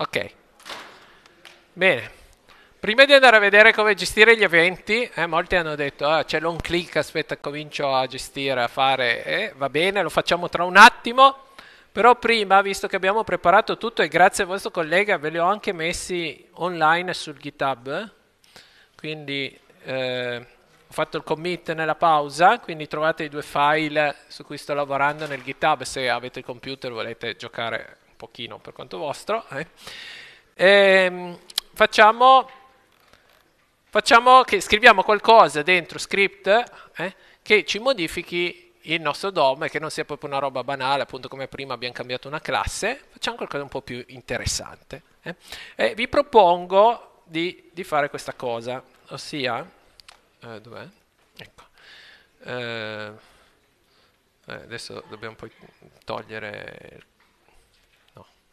Ok. Bene. Prima di andare a vedere come gestire gli eventi, eh, molti hanno detto ah, c'è l'on click, aspetta comincio a gestire, a fare, eh, va bene, lo facciamo tra un attimo, però prima, visto che abbiamo preparato tutto e grazie al vostro collega ve li ho anche messi online sul GitHub, quindi eh, ho fatto il commit nella pausa, quindi trovate i due file su cui sto lavorando nel GitHub se avete il computer volete giocare pochino per conto vostro. Eh. E, ehm, facciamo, facciamo, che scriviamo qualcosa dentro script eh, che ci modifichi il nostro DOM e che non sia proprio una roba banale, appunto come prima abbiamo cambiato una classe, facciamo qualcosa un po' più interessante. Eh. E vi propongo di, di, fare questa cosa, ossia, eh, dov'è? Ecco. Eh, eh adesso dobbiamo poi togliere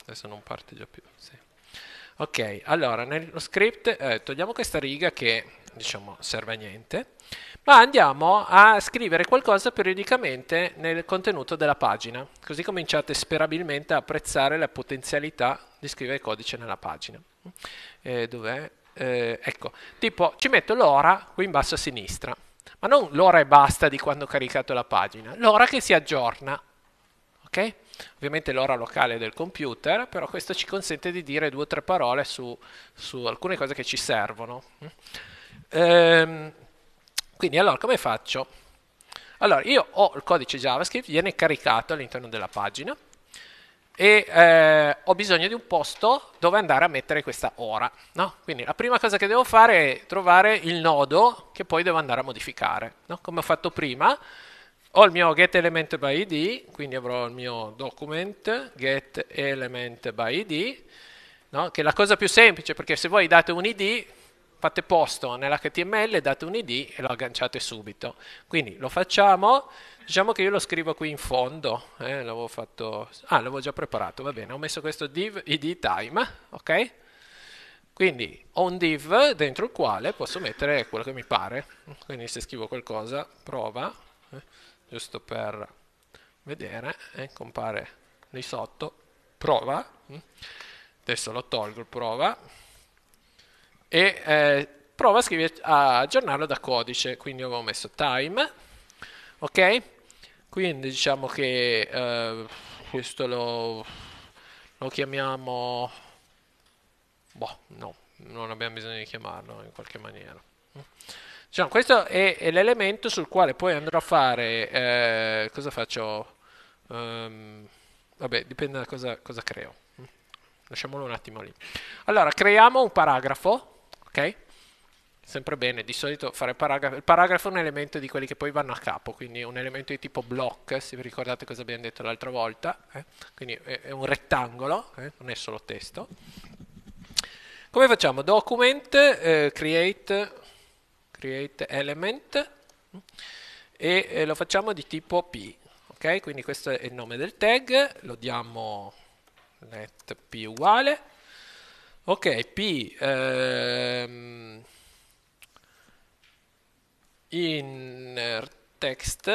Adesso non parte già più. Sì. Ok, allora nello script eh, togliamo questa riga che diciamo serve a niente, ma andiamo a scrivere qualcosa periodicamente nel contenuto della pagina, così cominciate sperabilmente a apprezzare la potenzialità di scrivere codice nella pagina. Eh, dov'è? Eh, ecco, tipo ci metto l'ora qui in basso a sinistra, ma non l'ora e basta di quando ho caricato la pagina, l'ora che si aggiorna, ok? ovviamente l'ora locale del computer, però questo ci consente di dire due o tre parole su, su alcune cose che ci servono. Ehm, quindi allora come faccio? Allora io ho il codice JavaScript, viene caricato all'interno della pagina e eh, ho bisogno di un posto dove andare a mettere questa ora. No? Quindi la prima cosa che devo fare è trovare il nodo che poi devo andare a modificare, no? come ho fatto prima ho il mio get element by id, quindi avrò il mio document get element by id, no? che è la cosa più semplice perché se voi date un id fate posto nell'html, date un id e lo agganciate subito. Quindi lo facciamo, diciamo che io lo scrivo qui in fondo, eh, l'avevo fatto, ah l'avevo già preparato, va bene, ho messo questo div id time, ok? Quindi ho un div dentro il quale posso mettere quello che mi pare, quindi se scrivo qualcosa, prova, eh giusto per vedere, eh, compare lì sotto, prova, mm, adesso lo tolgo, prova, e eh, prova a, scrivere, a aggiornarlo da codice, quindi avevo messo time, ok? Quindi diciamo che eh, questo lo, lo chiamiamo, boh, no, non abbiamo bisogno di chiamarlo in qualche maniera. Mm. Diciamo, questo è, è, l'elemento sul quale poi andrò a fare. Eh, cosa faccio? Um, vabbè, dipende da cosa, cosa creo. Lasciamolo un attimo lì. Allora, creiamo un paragrafo, ok? sempre bene, di solito fare paragrafo, il paragrafo è un elemento di quelli che poi vanno a capo, quindi un elemento di tipo block, se vi ricordate cosa abbiamo detto l'altra volta, eh? quindi è, un rettangolo, eh? non è solo testo. Come facciamo? Document, eh, create create element e eh, lo facciamo di tipo p ok quindi questo è il nome del tag lo diamo let p uguale ok p ehm, inner text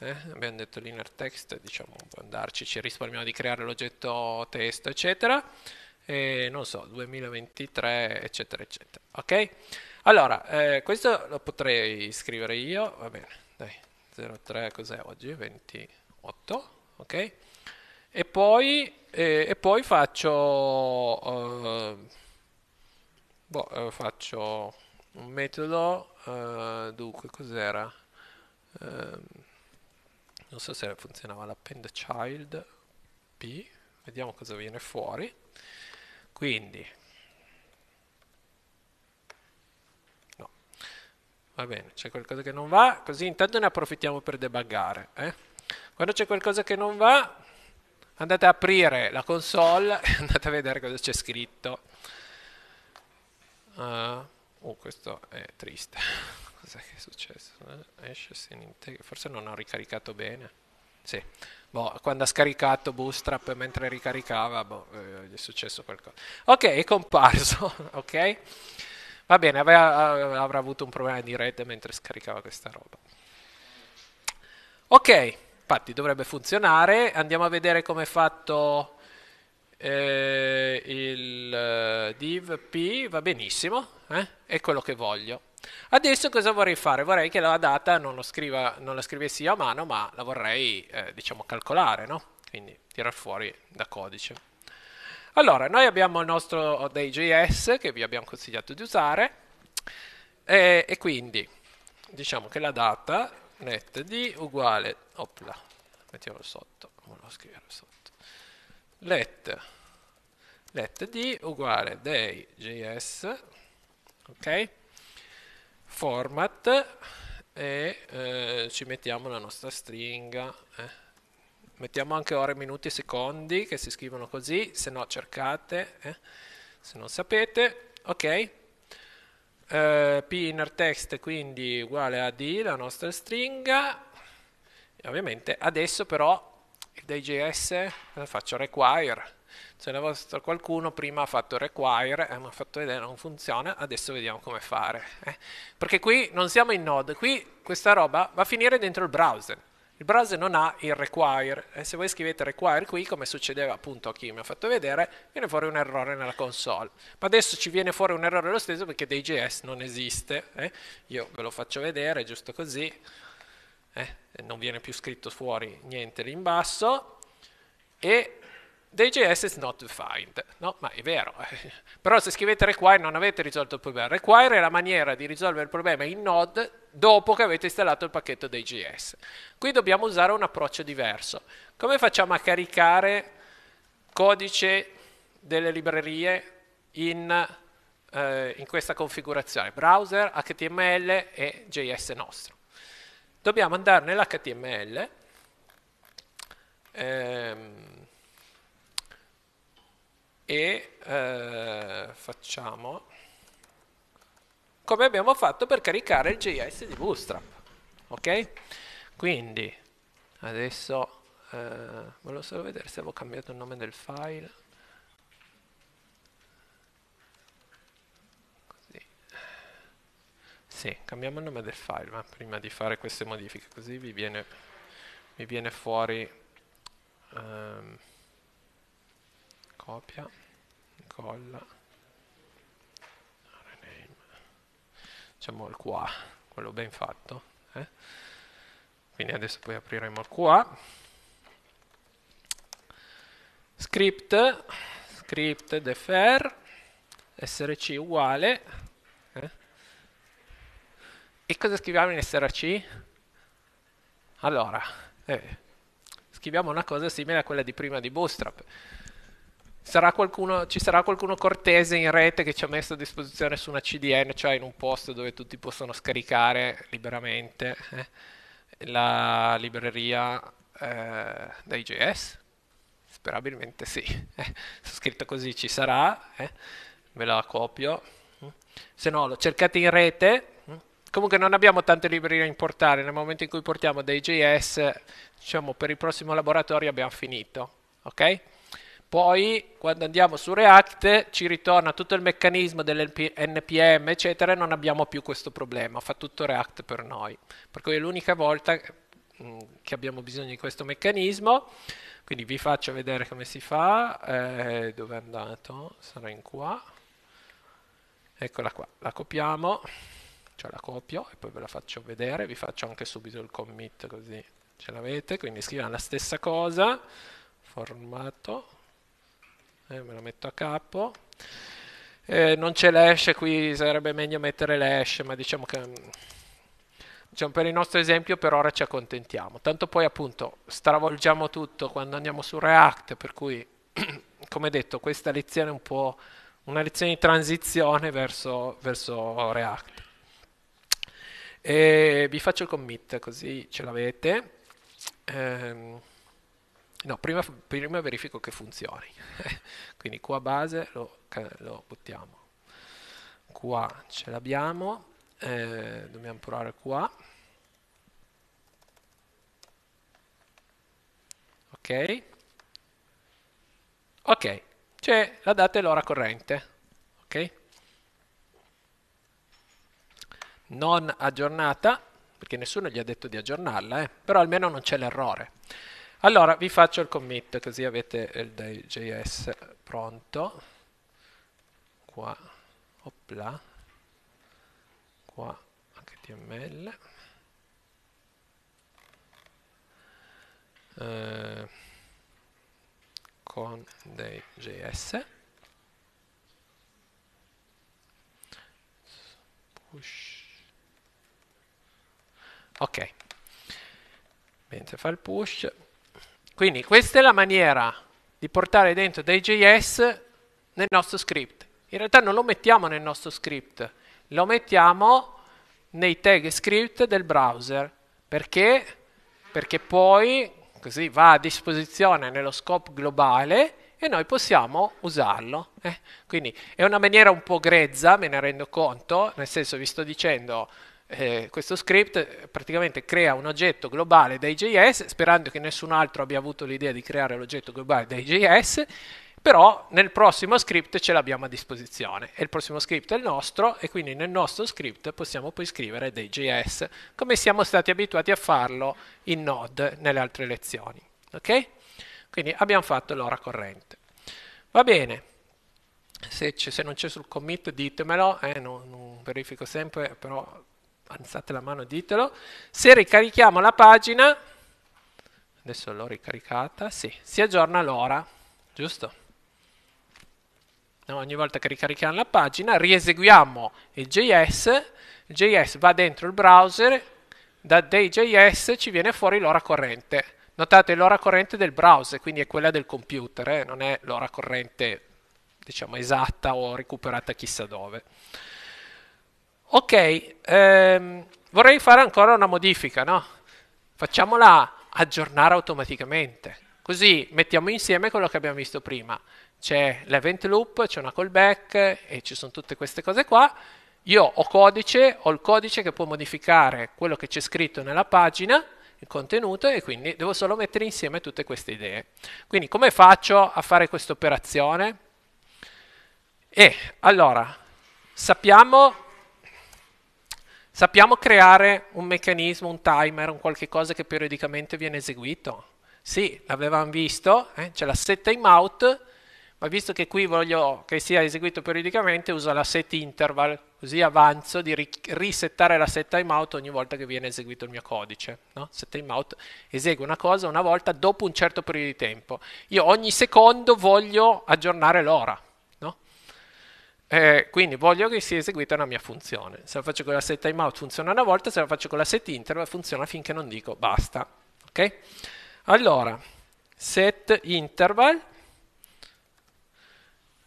eh, abbiamo detto l'inner text diciamo può andarci ci risparmiamo di creare l'oggetto testo eccetera e non so 2023 eccetera eccetera ok allora, eh, questo lo potrei scrivere io, va bene, dai, 03 cos'è oggi? 28, ok? E poi, eh, e poi faccio, eh, boh, eh, faccio un metodo, eh, dunque cos'era? Ehm, non so se funzionava l'append child p, vediamo cosa viene fuori. Quindi va bene, c'è qualcosa che non va, così intanto ne approfittiamo per debuggare. Eh? Quando c'è qualcosa che non va, andate a aprire la console e andate a vedere cosa c'è scritto. Uh, uh, questo è triste. Cos'è che è successo? Eh, esce se integra. Forse non ho ricaricato bene. Sì. Boh, quando ha scaricato Bootstrap mentre ricaricava, boh, eh, gli è successo qualcosa. Ok, è comparso. ok. Va bene, aveva, avrà avuto un problema di rete mentre scaricava questa roba. Ok, infatti dovrebbe funzionare. Andiamo a vedere come è fatto eh, il eh, div p, va benissimo, eh? è quello che voglio. Adesso cosa vorrei fare? Vorrei che la data non, scriva, non la scrivessi io a mano, ma la vorrei, eh, diciamo, calcolare, no? Quindi tirar fuori da codice. Allora, noi abbiamo il nostro Day.js che vi abbiamo consigliato di usare e, e quindi diciamo che la data letd uguale, opla, mettiamolo sotto, non lo scrivere sotto, let, letd uguale day.js, ok? Format e eh, ci mettiamo la nostra stringa. Eh mettiamo anche ore, minuti e secondi che si scrivono così, se no cercate, eh? se non sapete, ok? Uh, P inner text quindi uguale a D, la nostra stringa, e ovviamente adesso però il DJS eh, faccio require, se la vostra qualcuno prima ha fatto require e eh, mi ha fatto vedere non funziona, adesso vediamo come fare. Eh? Perché qui non siamo in node, qui questa roba va a finire dentro il browser. Il browser non ha il require e se voi scrivete require qui, come succedeva appunto a chi mi ha fatto vedere, viene fuori un errore nella console. Ma adesso ci viene fuori un errore lo stesso perché DJS non esiste. Eh? Io ve lo faccio vedere, giusto così. Eh? Non viene più scritto fuori niente lì in basso. E DJS is not defined, no? Ma è vero. Però se scrivete require non avete risolto il problema. Require è la maniera di risolvere il problema in Node dopo che avete installato il pacchetto DJS. Qui dobbiamo usare un approccio diverso. Come facciamo a caricare codice delle librerie in, eh, in questa configurazione? Browser, HTML e JS nostro. Dobbiamo andare nell'HTML. Ehm, e eh, facciamo come abbiamo fatto per caricare il JS di Bootstrap. Ok? Quindi adesso eh, volevo solo vedere se avevo cambiato il nome del file. Così. Sì, cambiamo il nome del file, ma prima di fare queste modifiche, così vi viene, vi viene fuori. Um, copia, colla, rename, diciamo il QA, quello ben fatto. Eh? Quindi adesso poi apriremo il QA. Script, script defer, src uguale. Eh? E cosa scriviamo in src? Allora, eh, scriviamo una cosa simile a quella di prima di Bootstrap Sarà qualcuno, ci sarà qualcuno cortese in rete che ci ha messo a disposizione su una CDN, cioè in un posto dove tutti possono scaricare liberamente eh, la libreria eh, da IGS? Sperabilmente sì. Eh, scritto così ci sarà, eh. ve la copio. Se no lo cercate in rete. Comunque non abbiamo tante librerie da importare, nel momento in cui portiamo da IGS, diciamo per il prossimo laboratorio abbiamo finito. Ok? Poi quando andiamo su React ci ritorna tutto il meccanismo dell'NPM eccetera e non abbiamo più questo problema, fa tutto React per noi. Per cui è l'unica volta mm, che abbiamo bisogno di questo meccanismo, quindi vi faccio vedere come si fa, eh, dove è andato? Sarà in qua, eccola qua, la copiamo, cioè la copio e poi ve la faccio vedere, vi faccio anche subito il commit così ce l'avete, quindi scriviamo la stessa cosa, formato, eh, me lo metto a capo. Eh, non c'è l'hash qui, sarebbe meglio mettere l'hash, ma diciamo che mm, diciamo, per il nostro esempio per ora ci accontentiamo. Tanto poi appunto stravolgiamo tutto quando andiamo su React, per cui come detto questa lezione è un po' una lezione di transizione verso, verso React. E vi faccio il commit così ce l'avete. Ehm. No, prima, prima verifico che funzioni. Quindi qua base lo, lo buttiamo. Qua ce l'abbiamo, eh, dobbiamo provare qua. Ok. Ok, c'è la data e l'ora corrente. Ok. Non aggiornata, perché nessuno gli ha detto di aggiornarla, eh? però almeno non c'è l'errore. Allora, vi faccio il commit così avete il JS pronto. Qua, opla, qua HTML. Eh, con dei JS. Push. Ok. Mentre fa il push quindi questa è la maniera di portare dentro dei JS nel nostro script. In realtà non lo mettiamo nel nostro script, lo mettiamo nei tag script del browser. Perché? Perché poi così va a disposizione nello scope globale e noi possiamo usarlo. Eh? Quindi è una maniera un po' grezza, me ne rendo conto, nel senso vi sto dicendo eh, questo script eh, praticamente crea un oggetto globale da IJS, sperando che nessun altro abbia avuto l'idea di creare l'oggetto globale da IJS, però nel prossimo script ce l'abbiamo a disposizione e il prossimo script è il nostro e quindi nel nostro script possiamo poi scrivere dei JS come siamo stati abituati a farlo in Node nelle altre lezioni. Ok? Quindi abbiamo fatto l'ora corrente. Va bene, se, se non c'è sul commit ditemelo, eh, non, non verifico sempre, però alzate la mano e ditelo, se ricarichiamo la pagina, adesso l'ho ricaricata, sì, si aggiorna l'ora, giusto? No, ogni volta che ricarichiamo la pagina rieseguiamo il JS, il JS va dentro il browser, da day.js ci viene fuori l'ora corrente. Notate l'ora corrente del browser, quindi è quella del computer, eh? non è l'ora corrente diciamo esatta o recuperata chissà dove. Ok, ehm, vorrei fare ancora una modifica, no? Facciamola aggiornare automaticamente. Così mettiamo insieme quello che abbiamo visto prima. C'è l'event loop, c'è una callback e ci sono tutte queste cose qua. Io ho codice, ho il codice che può modificare quello che c'è scritto nella pagina, il contenuto, e quindi devo solo mettere insieme tutte queste idee. Quindi come faccio a fare questa operazione? E allora, sappiamo Sappiamo creare un meccanismo, un timer, un qualche cosa che periodicamente viene eseguito? Sì, l'avevamo visto, eh? c'è la set timeout, ma visto che qui voglio che sia eseguito periodicamente, uso la set interval, così avanzo di ri risettare la set timeout ogni volta che viene eseguito il mio codice. No? Set timeout esegue una cosa una volta dopo un certo periodo di tempo. Io ogni secondo voglio aggiornare l'ora. Eh, quindi voglio che sia eseguita una mia funzione. Se la faccio con la set timeout funziona una volta, se la faccio con la set interval funziona finché non dico basta. Ok? Allora, set interval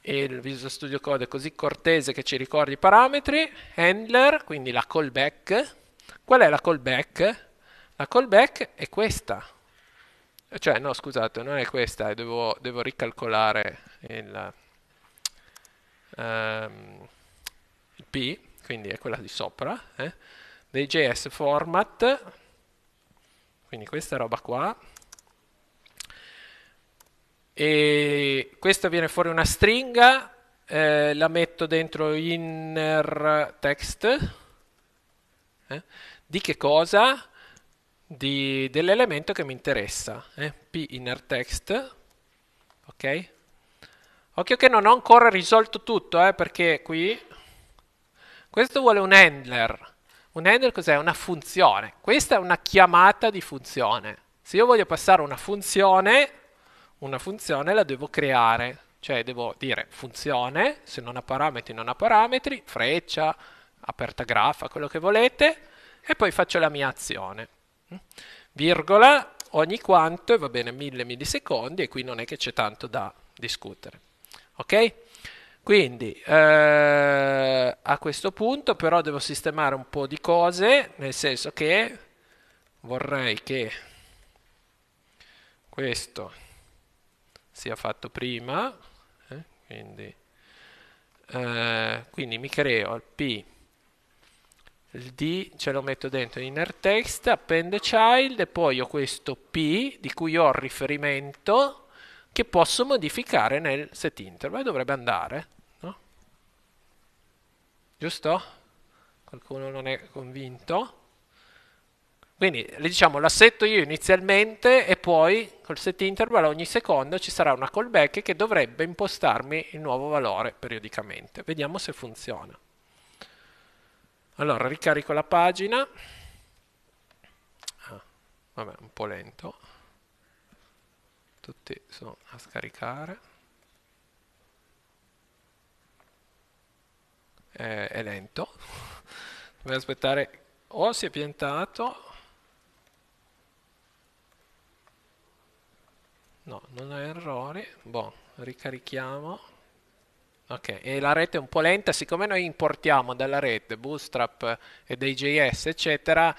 il Visual Studio Code è così cortese che ci ricordi i parametri, handler, quindi la callback. Qual è la callback? La callback è questa. Cioè, no, scusate, non è questa, eh, devo, devo ricalcolare il ehm, P, quindi è quella di sopra, eh, dei JS format, quindi questa roba qua, e questa viene fuori una stringa, eh, la metto dentro inner text, eh, di che cosa? dell'elemento che mi interessa, eh? p inner text, ok? Occhio che non ho ancora risolto tutto, eh, perché qui... Questo vuole un handler. Un handler cos'è? Una funzione. Questa è una chiamata di funzione. Se io voglio passare una funzione, una funzione la devo creare. Cioè devo dire funzione, se non ha parametri non ha parametri, freccia, aperta graffa, quello che volete, e poi faccio la mia azione. Virgola, ogni quanto, e va bene, mille millisecondi, e qui non è che c'è tanto da discutere ok? Quindi eh, a questo punto però devo sistemare un po' di cose, nel senso che vorrei che questo sia fatto prima, eh, quindi, eh, quindi, mi creo il P, il D ce lo metto dentro in inner text, append child e poi ho questo P di cui ho il riferimento che posso modificare nel set e dovrebbe andare, no? Giusto? Qualcuno non è convinto? Quindi le diciamo l'assetto io inizialmente e poi col set setInterval ogni secondo ci sarà una callback che dovrebbe impostarmi il nuovo valore periodicamente. Vediamo se funziona. Allora ricarico la pagina. Ah, vabbè, un po' lento tutti sono a scaricare è, è lento dobbiamo aspettare o si è piantato no non ha errori boh ricarichiamo ok e la rete è un po' lenta siccome noi importiamo dalla rete bootstrap e dei js eccetera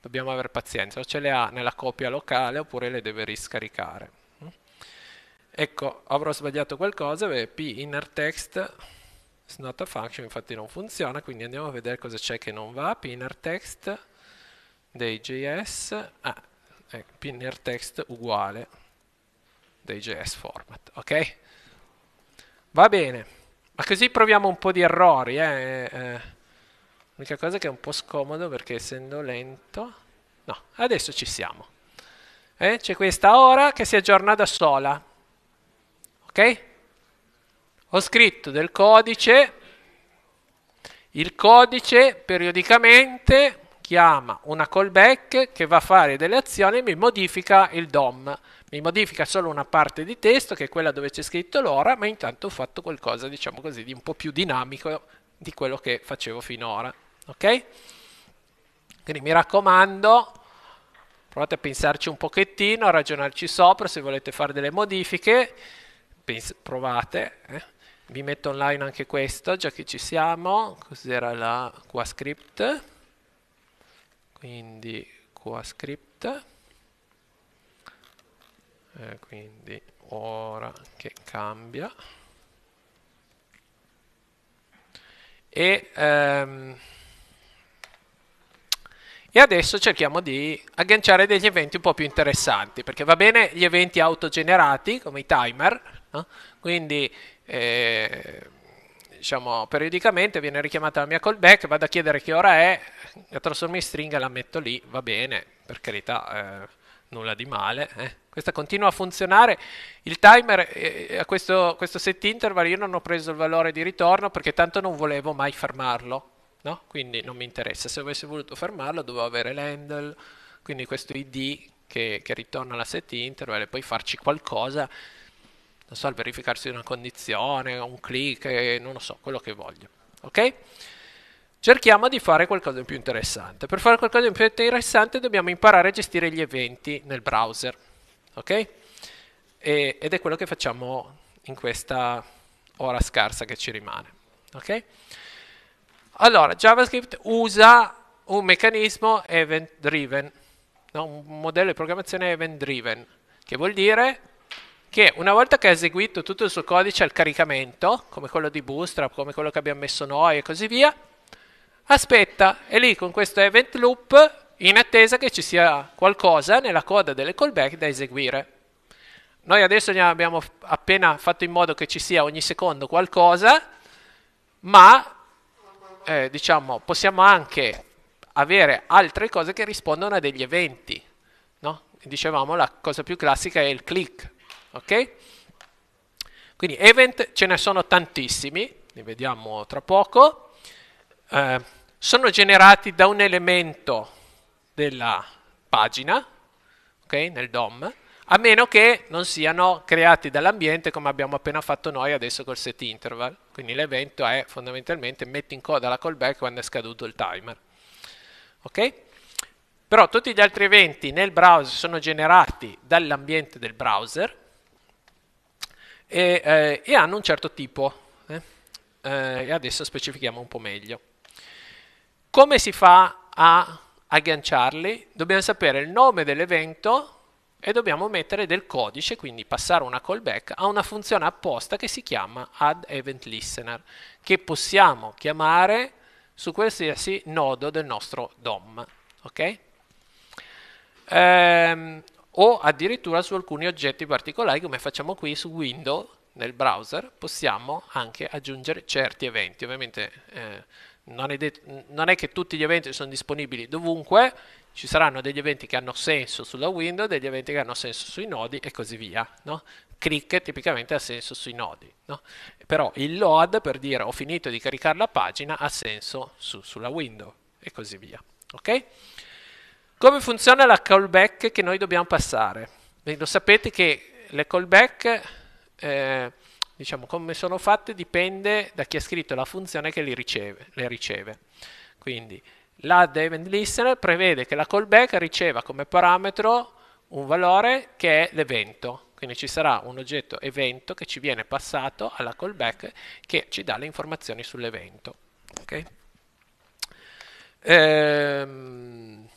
dobbiamo avere pazienza o ce le ha nella copia locale oppure le deve riscaricare ecco avrò sbagliato qualcosa perché p inner text is not a function infatti non funziona quindi andiamo a vedere cosa c'è che non va p inner text dei js ah, ecco, p inner text uguale dei js format ok va bene ma così proviamo un po' di errori eh? eh, eh. l'unica cosa che è un po' scomodo perché essendo lento no adesso ci siamo eh, c'è questa ora che si aggiorna da sola ok? Ho scritto del codice, il codice periodicamente chiama una callback che va a fare delle azioni e mi modifica il DOM. Mi modifica solo una parte di testo, che è quella dove c'è scritto l'ora, ma intanto ho fatto qualcosa, diciamo così, di un po' più dinamico di quello che facevo finora. Ok? Quindi mi raccomando, provate a pensarci un pochettino, a ragionarci sopra se volete fare delle modifiche provate. Eh? Vi metto online anche questo, già che ci siamo. Cos'era la QAScript? Quindi QAScript. Eh, quindi ora che cambia. E, ehm, e adesso cerchiamo di agganciare degli eventi un po' più interessanti, perché va bene gli eventi autogenerati, come i timer, quindi eh, diciamo, periodicamente viene richiamata la mia callback, vado a chiedere che ora è, la trasformo in stringa, la metto lì, va bene, per carità, eh, nulla di male. Eh. Questa continua a funzionare. Il timer, eh, eh, a questo, questo set interval, io non ho preso il valore di ritorno perché tanto non volevo mai fermarlo. No? Quindi non mi interessa. Se avessi voluto fermarlo, dovevo avere l'handle, quindi questo id che, che ritorna alla set interval e poi farci qualcosa non so, il verificarsi di una condizione, un click, eh, non lo so, quello che voglio. Ok? Cerchiamo di fare qualcosa di più interessante. Per fare qualcosa di più interessante dobbiamo imparare a gestire gli eventi nel browser. Ok? E, ed è quello che facciamo in questa ora scarsa che ci rimane. Ok? Allora, JavaScript usa un meccanismo event driven, no? un modello di programmazione event driven, che vuol dire che una volta che ha eseguito tutto il suo codice al caricamento, come quello di Bootstrap, come quello che abbiamo messo noi e così via, aspetta e lì con questo event loop in attesa che ci sia qualcosa nella coda delle callback da eseguire. Noi adesso abbiamo appena fatto in modo che ci sia ogni secondo qualcosa, ma eh, diciamo, possiamo anche avere altre cose che rispondono a degli eventi. No? Dicevamo la cosa più classica è il click, ok? Quindi event ce ne sono tantissimi, li vediamo tra poco, eh, sono generati da un elemento della pagina, ok? Nel DOM, a meno che non siano creati dall'ambiente come abbiamo appena fatto noi adesso col set interval. Quindi l'evento è fondamentalmente metti in coda la callback quando è scaduto il timer. Ok? Però tutti gli altri eventi nel browser sono generati dall'ambiente del browser e, eh, e hanno un certo tipo. Eh. eh? e adesso specifichiamo un po' meglio. Come si fa a agganciarli? Dobbiamo sapere il nome dell'evento e dobbiamo mettere del codice, quindi passare una callback a una funzione apposta che si chiama add event listener, che possiamo chiamare su qualsiasi nodo del nostro DOM. Okay? Ehm, o addirittura su alcuni oggetti particolari come facciamo qui su Windows nel browser possiamo anche aggiungere certi eventi ovviamente eh, non, è det- non, è che tutti gli eventi sono disponibili dovunque ci saranno degli eventi che hanno senso sulla window degli eventi che hanno senso sui nodi e così via no? click tipicamente ha senso sui nodi no? però il load per dire ho finito di caricare la pagina ha senso su- sulla window e così via ok come funziona la callback che noi dobbiamo passare? Beh, lo sapete che le callback, eh, diciamo come sono fatte, dipende da chi ha scritto la funzione che riceve, le riceve. Quindi l'add event listener prevede che la callback riceva come parametro un valore che è l'evento. Quindi ci sarà un oggetto evento che ci viene passato alla callback che ci dà le informazioni sull'evento. Okay? Ehm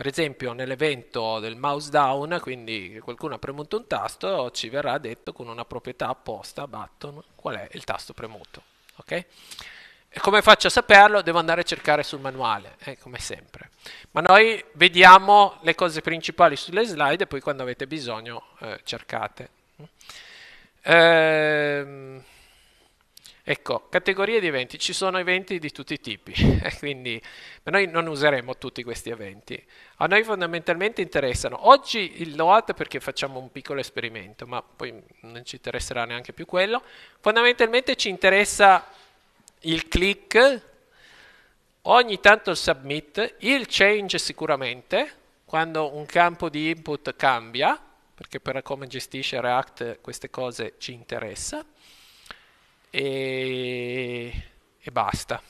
per esempio nell'evento del mouse down, quindi qualcuno ha premuto un tasto, ci verrà detto con una proprietà apposta button qual è il tasto premuto. Okay? E come faccio a saperlo? Devo andare a cercare sul manuale, eh, come sempre. Ma noi vediamo le cose principali sulle slide e poi quando avete bisogno eh, cercate. Ehm... Ecco, categorie di eventi, ci sono eventi di tutti i tipi, eh, quindi ma noi non useremo tutti questi eventi. A noi fondamentalmente interessano, oggi il NOAT perché facciamo un piccolo esperimento, ma poi non ci interesserà neanche più quello, fondamentalmente ci interessa il click, ogni tanto il submit, il change sicuramente, quando un campo di input cambia, perché per come gestisce React queste cose ci interessa, e, e basta.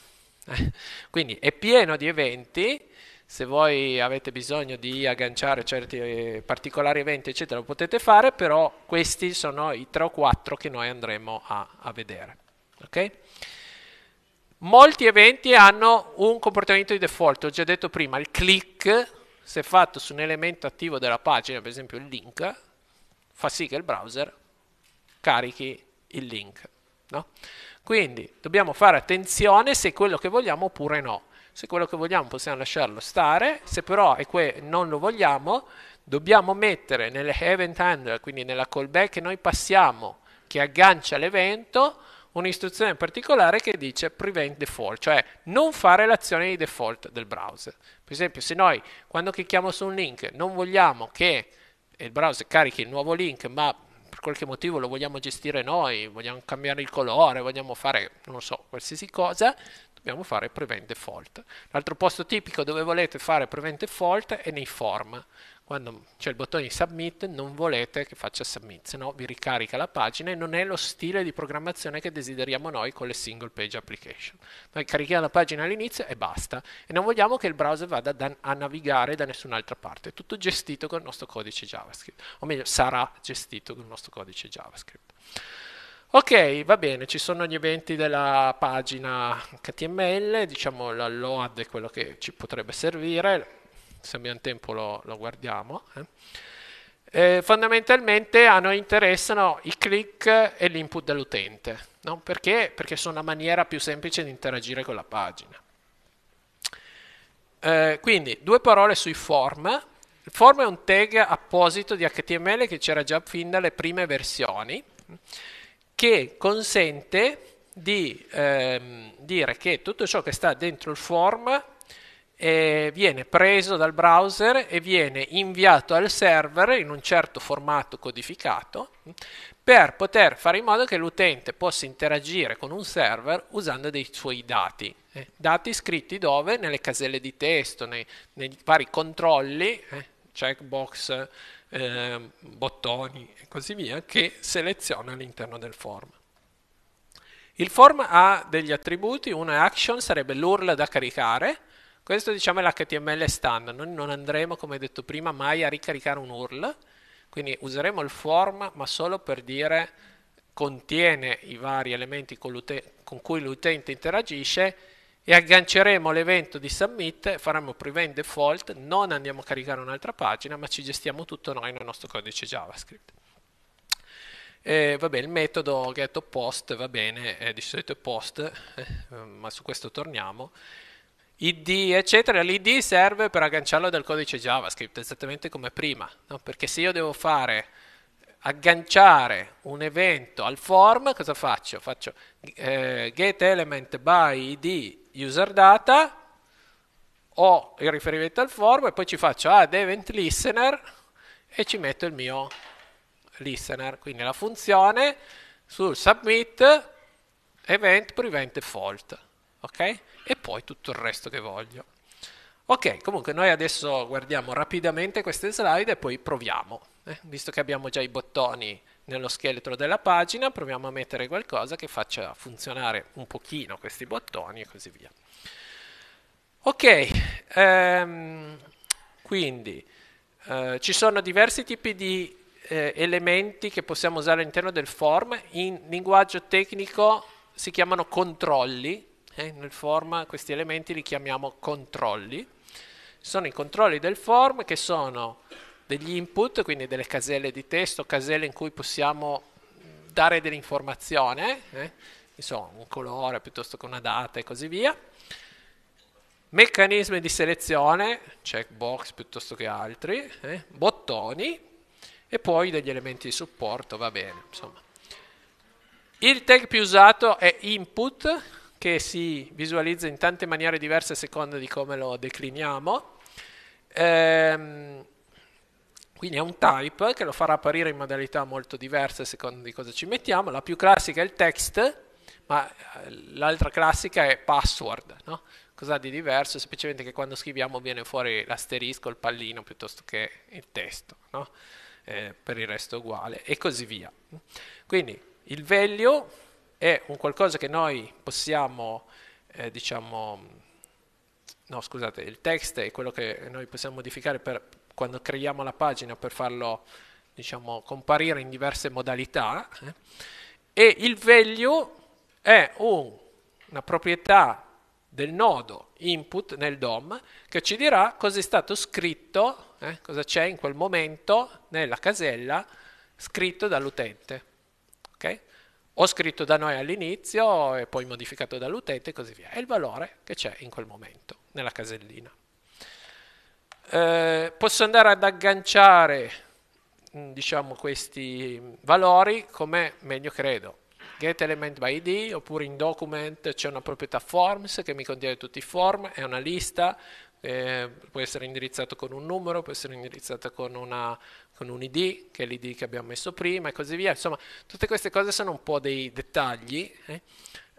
Eh, quindi è pieno di eventi, se voi avete bisogno di agganciare certi eh, particolari eventi, eccetera, lo potete fare, però questi sono i 3 o 4 che noi andremo a, a vedere. Okay? Molti eventi hanno un comportamento di default, ho già detto prima, il click, se fatto su un elemento attivo della pagina, per esempio il link, fa sì che il browser carichi il link. No? Quindi dobbiamo fare attenzione se è quello che vogliamo oppure no. Se quello che vogliamo possiamo lasciarlo stare, se però non lo vogliamo dobbiamo mettere nelle event handler, quindi nella callback che noi passiamo, che aggancia l'evento, un'istruzione particolare che dice prevent default, cioè non fare l'azione di default del browser. Per esempio, se noi quando clicchiamo su un link non vogliamo che il browser carichi il nuovo link, ma per qualche motivo lo vogliamo gestire noi, vogliamo cambiare il colore, vogliamo fare, non so, qualsiasi cosa, dobbiamo fare prevent default. L'altro posto tipico dove volete fare prevent default è nei form quando c'è cioè, il bottone di submit non volete che faccia submit, se no vi ricarica la pagina e non è lo stile di programmazione che desideriamo noi con le single page application. Noi carichiamo la pagina all'inizio e basta e non vogliamo che il browser vada da, a navigare da nessun'altra parte, è tutto gestito con il nostro codice JavaScript, o meglio sarà gestito con il nostro codice JavaScript. Ok, va bene, ci sono gli eventi della pagina HTML, diciamo la load è quello che ci potrebbe servire, se abbiamo tempo lo, lo guardiamo. Eh. Eh, fondamentalmente a noi interessano i click e l'input dell'utente, no? perché? perché sono la maniera più semplice di interagire con la pagina. Eh, quindi due parole sui form. Il form è un tag apposito di HTML che c'era già fin dalle prime versioni, che consente di ehm, dire che tutto ciò che sta dentro il form eh, viene preso dal browser e viene inviato al server in un certo formato codificato per poter fare in modo che l'utente possa interagire con un server usando dei suoi dati. Eh, dati scritti dove? Nelle caselle di testo, nei, nei vari controlli, eh, checkbox, ehm, bottoni e così via, che seleziona all'interno del form. Il form ha degli attributi, una action sarebbe l'URL da caricare, questo diciamo è l'HTML standard, noi non andremo come detto prima mai a ricaricare un URL, quindi useremo il form ma solo per dire contiene i vari elementi con, con cui l'utente interagisce e agganceremo l'evento di submit, faremo prevent default, non andiamo a caricare un'altra pagina ma ci gestiamo tutto noi nel nostro codice JavaScript. E, vabbè, il metodo get va bene, eh, di solito è post, eh, ma su questo torniamo id eccetera l'id serve per agganciarlo dal codice javascript esattamente come prima no? perché se io devo fare agganciare un evento al form cosa faccio? faccio eh, get element by id user data ho il riferimento al form e poi ci faccio add event listener e ci metto il mio listener quindi la funzione sul submit event prevent default ok? e poi tutto il resto che voglio. Ok, comunque noi adesso guardiamo rapidamente queste slide e poi proviamo. Eh? Visto che abbiamo già i bottoni nello scheletro della pagina, proviamo a mettere qualcosa che faccia funzionare un pochino questi bottoni e così via. Ok, ehm, quindi eh, ci sono diversi tipi di eh, elementi che possiamo usare all'interno del form. In linguaggio tecnico si chiamano controlli, eh, nel form questi elementi li chiamiamo controlli. Sono i controlli del form che sono degli input, quindi delle caselle di testo, caselle in cui possiamo dare dell'informazione, eh, insomma un colore piuttosto che una data e così via. Meccanismi di selezione, checkbox piuttosto che altri, eh, bottoni e poi degli elementi di supporto, va bene, insomma. Il tag più usato è input, che si visualizza in tante maniere diverse a seconda di come lo decliniamo. Ehm, quindi è un type che lo farà apparire in modalità molto diverse a seconda di cosa ci mettiamo. La più classica è il text, ma eh, l'altra classica è password. No? Cos'ha di diverso? Semplicemente che quando scriviamo viene fuori l'asterisco, il pallino piuttosto che il testo. No? Eh, per il resto è uguale e così via. Quindi il value è un qualcosa che noi possiamo, eh, diciamo, no scusate, il text è quello che noi possiamo modificare per, quando creiamo la pagina per farlo, diciamo, comparire in diverse modalità, eh? e il value è un, una proprietà del nodo input nel DOM che ci dirà cosa è stato scritto, eh, cosa c'è in quel momento nella casella scritto dall'utente. Okay? o scritto da noi all'inizio e poi modificato dall'utente e così via. È il valore che c'è in quel momento nella casellina. Eh, posso andare ad agganciare mm, diciamo, questi valori come meglio credo. Get element by id oppure in document c'è una proprietà forms che mi contiene tutti i form, è una lista, eh, può essere indirizzato con un numero, può essere indirizzato con, una, con, un ID, che è l'ID che abbiamo messo prima e così via. Insomma, tutte queste cose sono un po' dei dettagli. Eh?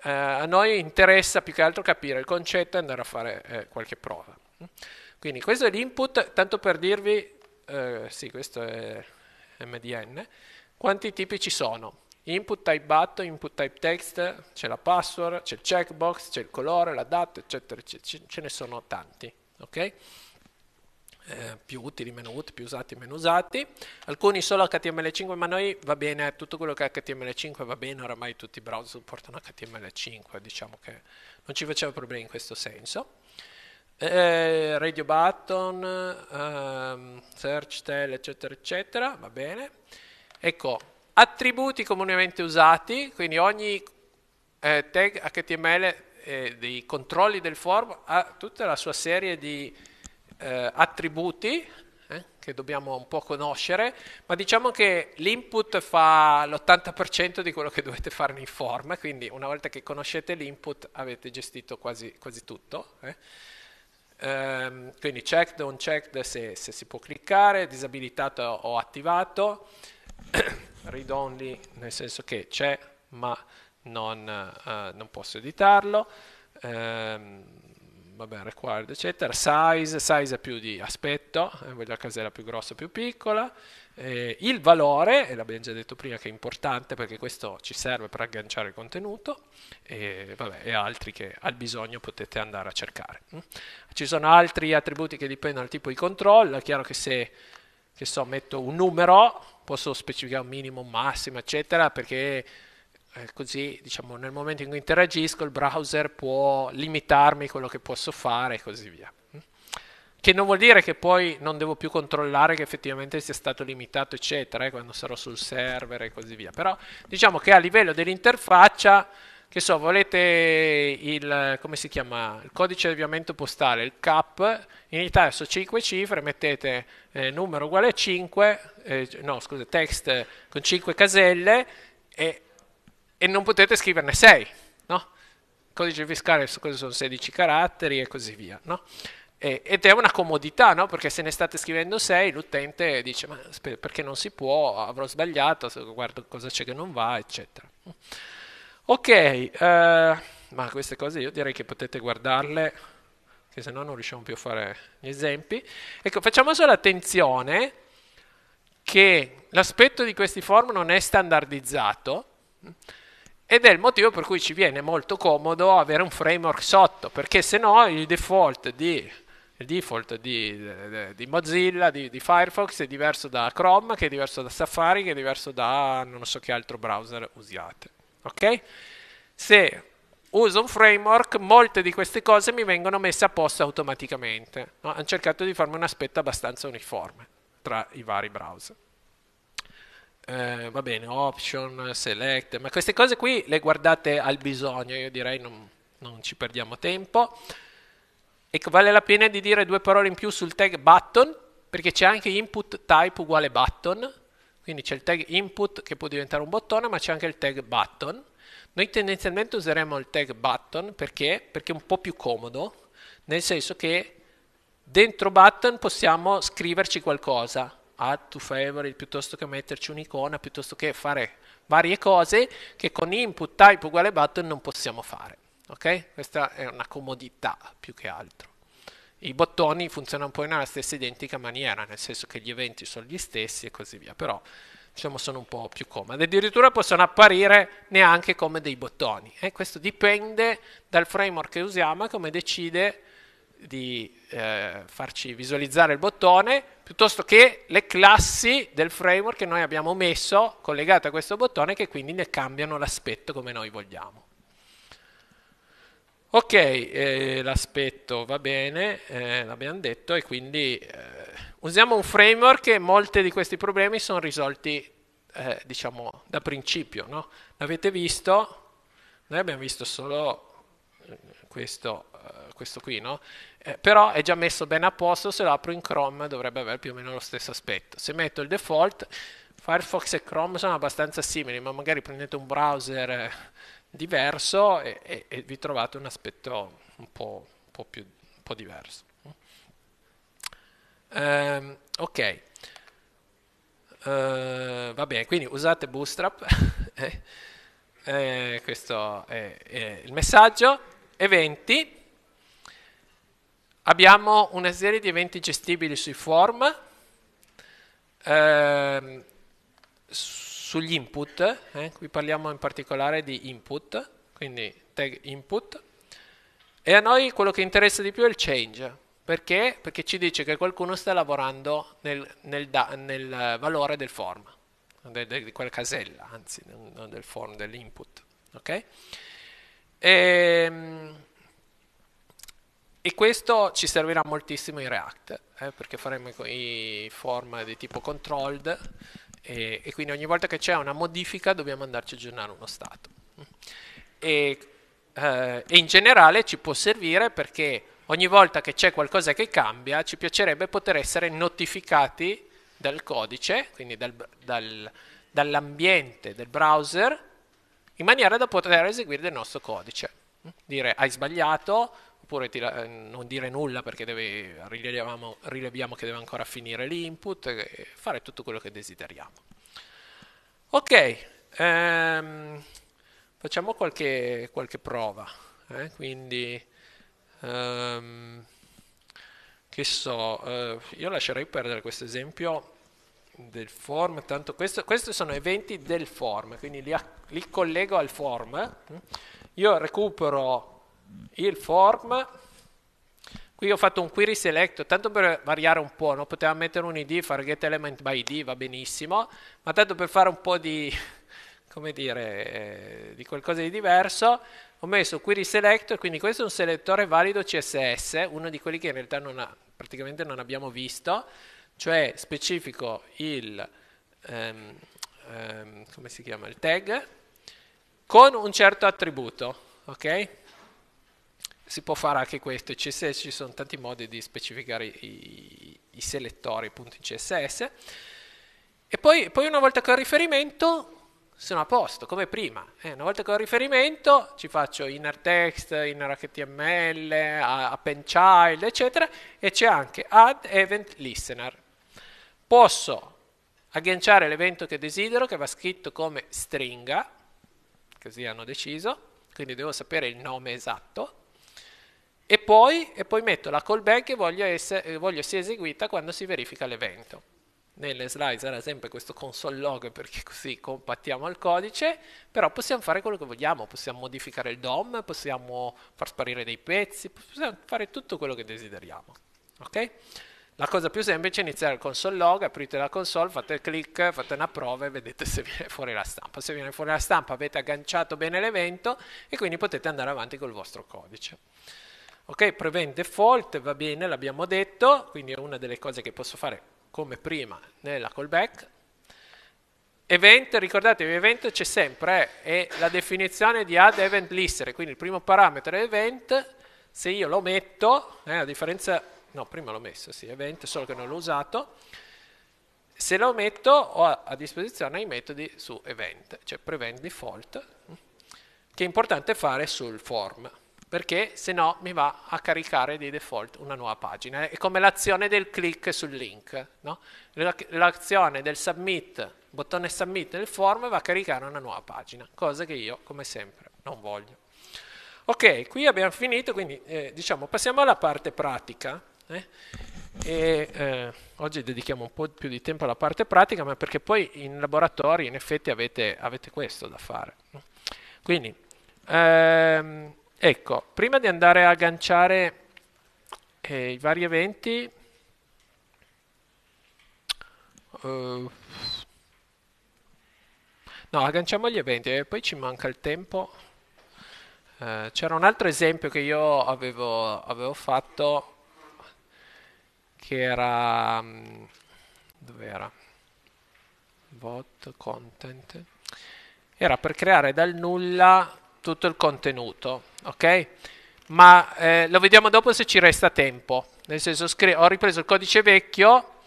Eh, a noi interessa più che altro capire il concetto e andare a fare eh, qualche prova. Quindi questo è l'input, tanto per dirvi, eh, sì, questo è MDN, quanti tipi ci sono. Input type button, input type text, c'è la password, c'è il checkbox, c'è il colore, la data, eccetera, eccetera, ce ne sono tanti ok? Eh, più utili, meno utili, più usati, meno usati, alcuni solo HTML5, ma noi va bene, tutto quello che è HTML5 va bene, oramai tutti i browser supportano HTML5, diciamo che non ci faceva problemi in questo senso. Eh, radio button, ehm, search tel, eccetera, eccetera, va bene. Ecco, attributi comunemente usati, quindi ogni eh, tag HTML eh, dei controlli del form ha tutta la sua serie di eh, attributi eh, che dobbiamo un po' conoscere, ma diciamo che l'input fa l'80% di quello che dovete fare nei form, quindi una volta che conoscete l'input avete gestito quasi, quasi tutto. Um, quindi checked, unchecked se, se si può cliccare, disabilitato o attivato, read only nel senso che c'è ma non, eh, non posso editarlo. Ehm, vabbè, required, eccetera. Size, size è più di aspetto, eh, voglio la casella più grossa o più piccola. Eh, il valore, e l'abbiamo già detto prima che è importante perché questo ci serve per agganciare il contenuto, e, vabbè, e altri che al bisogno potete andare a cercare. Mm? Ci sono altri attributi che dipendono dal tipo di controllo, è chiaro che se che so, metto un numero, posso specificare un minimo, un massimo, eccetera, perché eh, così diciamo, nel momento in cui interagisco il browser può limitarmi quello che posso fare e così via. Che non vuol dire che poi non devo più controllare che effettivamente sia stato limitato, eccetera, eh, quando sarò sul server e così via. Però diciamo che a livello dell'interfaccia, che so, volete il, come si chiama, il codice di avviamento postale, il CAP, in Italia sono 5 cifre, mettete eh, numero uguale a 5, eh, no scusa, text con 5 caselle e e non potete scriverne 6, no? Il codice fiscale sono 16 caratteri e così via, no? E, ed è una comodità, no? Perché se ne state scrivendo 6, l'utente dice, ma perché non si può, avrò sbagliato, guardo cosa c'è che non va, eccetera. Ok, eh, ma queste cose io direi che potete guardarle, che se no non riusciamo più a fare gli esempi. Ecco, facciamo solo attenzione che l'aspetto di questi form non è standardizzato, ed è il motivo per cui ci viene molto comodo avere un framework sotto, perché se no il default di, il default di, di Mozilla, di, di, Firefox è diverso da Chrome, che è diverso da Safari, che è diverso da non so che altro browser usiate. Ok? Se uso un framework, molte di queste cose mi vengono messe a posto automaticamente. No? Hanno cercato di farmi un aspetto abbastanza uniforme tra i vari browser eh, va bene, option, select, ma queste cose qui le guardate al bisogno, io direi non, non ci perdiamo tempo. E vale la pena di dire due parole in più sul tag button, perché c'è anche input type uguale button, quindi c'è il tag input che può diventare un bottone, ma c'è anche il tag button. Noi tendenzialmente useremo il tag button perché? perché è un po' più comodo, nel senso che dentro button possiamo scriverci qualcosa, add to favorite piuttosto che metterci un'icona, piuttosto che fare varie cose che con input type uguale button non possiamo fare. Ok? Questa è una comodità più che altro. I bottoni funzionano un po' nella stessa identica maniera, nel senso che gli eventi sono gli stessi e così via, però diciamo sono un po' più comode. Addirittura possono apparire neanche come dei bottoni. E eh? questo dipende dal framework che usiamo e come decide di eh, farci visualizzare il bottone piuttosto che le classi del framework che noi abbiamo messo collegate a questo bottone che quindi ne cambiano l'aspetto come noi vogliamo. Ok, eh, l'aspetto va bene, eh, l'abbiamo detto e quindi eh, usiamo un framework e molti di questi problemi sono risolti eh, diciamo da principio, no? L'avete visto? Noi abbiamo visto solo eh, questo eh, questo qui, no? Eh, però è già messo bene a posto, se lo apro in Chrome dovrebbe avere più o meno lo stesso aspetto. Se metto il default, Firefox e Chrome sono abbastanza simili, ma magari prendete un browser eh, diverso e, e, e vi trovate un aspetto un po', un po più un po diverso. Um, ok, uh, va bene, quindi usate Bootstrap, eh, questo è, è il messaggio, eventi Abbiamo una serie di eventi gestibili sui form, eh, sugli input, eh, qui parliamo in particolare di input, quindi tag input, e a noi quello che interessa di più è il change, perché? Perché ci dice che qualcuno sta lavorando nel, nel, da, nel valore del form, de, de, di quella casella, anzi, non del form, dell'input. ok? E, ehm, e questo ci servirà moltissimo in React, eh, perché faremo i form di tipo controlled e, e, quindi ogni volta che c'è una modifica dobbiamo andarci a aggiornare uno stato. E, eh, e in generale ci può servire perché ogni volta che c'è qualcosa che cambia ci piacerebbe poter essere notificati dal codice, quindi dal, dal, dall'ambiente del browser, in maniera da poter eseguire del nostro codice. Dire hai sbagliato, oppure tira, eh, non dire nulla perché deve, rileviamo, rileviamo che deve ancora finire l'input, eh, fare tutto quello che desideriamo. Ok, ehm, facciamo qualche, qualche prova, eh? quindi ehm, che so, eh, io lascerei perdere questo esempio del form, tanto questo, questi sono eventi del form, quindi li, li collego al form, eh. io recupero il form qui ho fatto un query select tanto per variare un po' non poteva mettere un id fare get element by id va benissimo ma tanto per fare un po' di come dire eh, di qualcosa di diverso ho messo query select quindi questo è un selettore valido CSS uno di quelli che in realtà non ha, praticamente non abbiamo visto cioè specifico il ehm, ehm, come si chiama il tag con un certo attributo ok si può fare anche questo in CSS ci sono tanti modi di specificare i, i selettori appunto in CSS e poi, poi una volta che ho il riferimento sono a posto come prima eh, una volta che ho il riferimento ci faccio inner text inner html append child eccetera e c'è anche add event listener posso agganciare l'evento che desidero che va scritto come stringa così hanno deciso quindi devo sapere il nome esatto e poi, e poi metto la callback che voglio, essere, eh, voglio sia eseguita quando si verifica l'evento. Nelle slide sarà sempre questo console log perché così compattiamo il codice, però possiamo fare quello che vogliamo, possiamo modificare il DOM, possiamo far sparire dei pezzi, possiamo fare tutto quello che desideriamo. Okay? La cosa più semplice è iniziare il console log, aprite la console, fate il click, fate una prova e vedete se viene fuori la stampa. Se viene fuori la stampa avete agganciato bene l'evento e quindi potete andare avanti col vostro codice ok? Prevent default, va bene, l'abbiamo detto, quindi è una delle cose che posso fare come prima nella callback. Event, ricordatevi, event c'è sempre, eh? è la definizione di add event listener, quindi il primo parametro è event, se io lo metto, eh, a differenza, no prima l'ho messo, sì, event, solo che non l'ho usato, se lo metto ho a disposizione i metodi su event, cioè prevent default, che è importante fare sul form perché se no mi va a caricare di default una nuova pagina. È come l'azione del click sul link, no? l'azione del submit, bottone submit nel form va a caricare una nuova pagina, cosa che io come sempre non voglio. Ok, qui abbiamo finito, quindi eh, diciamo passiamo alla parte pratica. Eh? E, eh, oggi dedichiamo un po' più di tempo alla parte pratica, ma perché poi in laboratorio in effetti avete, avete questo da fare. Quindi, ehm, Ecco, prima di andare a agganciare eh, i vari eventi, uh, no, agganciamo gli eventi e eh, poi ci manca il tempo. Eh, c'era un altro esempio che io avevo, avevo fatto, che era... Mm, dove era? Bot, content. Era per creare dal nulla tutto il contenuto, ok? Ma eh, lo vediamo dopo se ci resta tempo. Nel senso, ho ripreso il codice vecchio,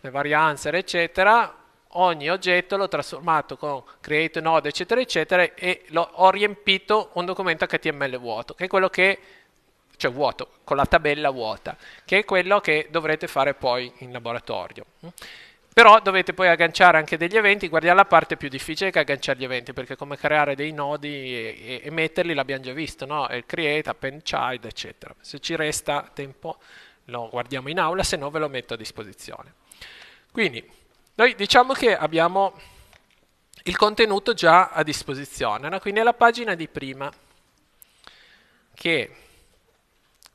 le varianze, eccetera, ogni oggetto l'ho trasformato con create node, eccetera, eccetera, e lo, ho riempito un documento HTML vuoto, che è quello che cioè vuoto, con la tabella vuota, che è quello che dovrete fare poi in laboratorio. Però dovete poi agganciare anche degli eventi, guardiamo la parte più difficile che agganciare gli eventi, perché come creare dei nodi e, e metterli l'abbiamo già visto, no? Il create, append child, eccetera. Se ci resta tempo lo guardiamo in aula, se no ve lo metto a disposizione. Quindi, noi diciamo che abbiamo il contenuto già a disposizione, no? quindi è la pagina di prima che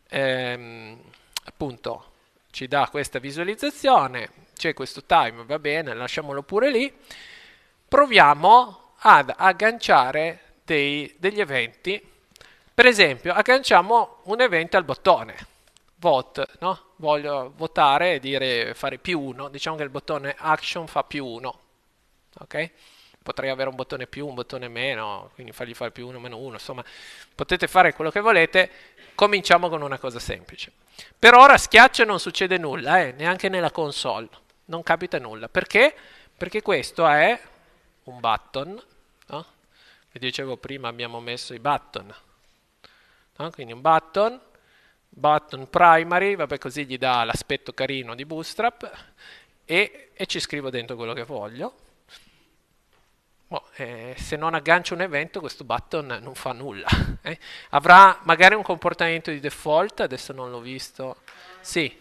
ehm, appunto ci dà questa visualizzazione, c'è questo time, va bene, lasciamolo pure lì, proviamo ad agganciare dei, degli eventi, per esempio agganciamo un evento al bottone, vote, no? voglio votare e dire fare più 1, diciamo che il bottone action fa più 1, ok? Potrei avere un bottone più, un bottone meno, quindi fargli fare più 1, meno 1, insomma potete fare quello che volete, cominciamo con una cosa semplice. Per ora schiaccio e non succede nulla, eh, neanche nella console non capita nulla. Perché? Perché questo è un button, no? Vi dicevo prima abbiamo messo i button, no? quindi un button, button primary, vabbè così gli dà l'aspetto carino di Bootstrap e, e ci scrivo dentro quello che voglio. Oh, eh, se non aggancio un evento questo button non fa nulla. Eh? Avrà magari un comportamento di default, adesso non l'ho visto. Sì,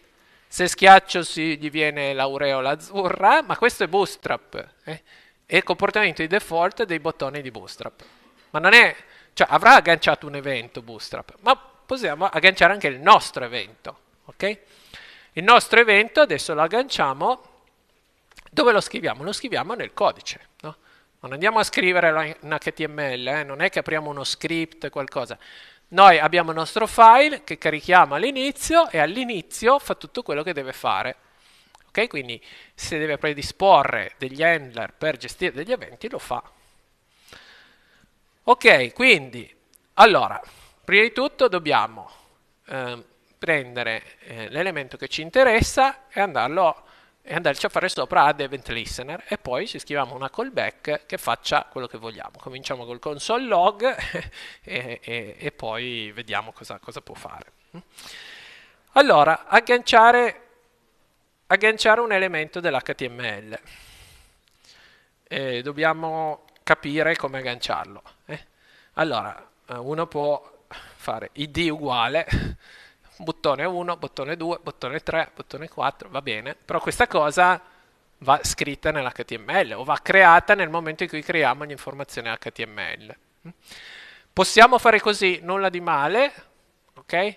se schiaccio si gli viene l'aureola azzurra, ma questo è bootstrap, eh? è il comportamento di default dei bottoni di bootstrap. Ma non è, cioè avrà agganciato un evento bootstrap, ma possiamo agganciare anche il nostro evento, ok? Il nostro evento adesso lo agganciamo, dove lo scriviamo? Lo scriviamo nel codice, no? Non andiamo a scrivere in HTML, eh? non è che apriamo uno script, qualcosa noi abbiamo il nostro file che carichiamo all'inizio e all'inizio fa tutto quello che deve fare. Okay? Quindi se deve predisporre degli handler per gestire degli eventi lo fa. Ok, quindi, allora, prima di tutto dobbiamo eh, prendere eh, l'elemento che ci interessa e andarlo a e andarci a fare sopra ad event listener e poi ci scriviamo una callback che faccia quello che vogliamo. Cominciamo col console log e, e, e poi vediamo cosa, cosa, può fare. Allora, agganciare, agganciare un elemento dell'HTML. E dobbiamo capire come agganciarlo. Eh. Allora, eh, uno può fare id uguale bottone 1, bottone 2, bottone 3, bottone 4, va bene, però questa cosa va scritta nell'HTML o va creata nel momento in cui creiamo l'informazione HTML. Possiamo fare così, nulla di male, ok?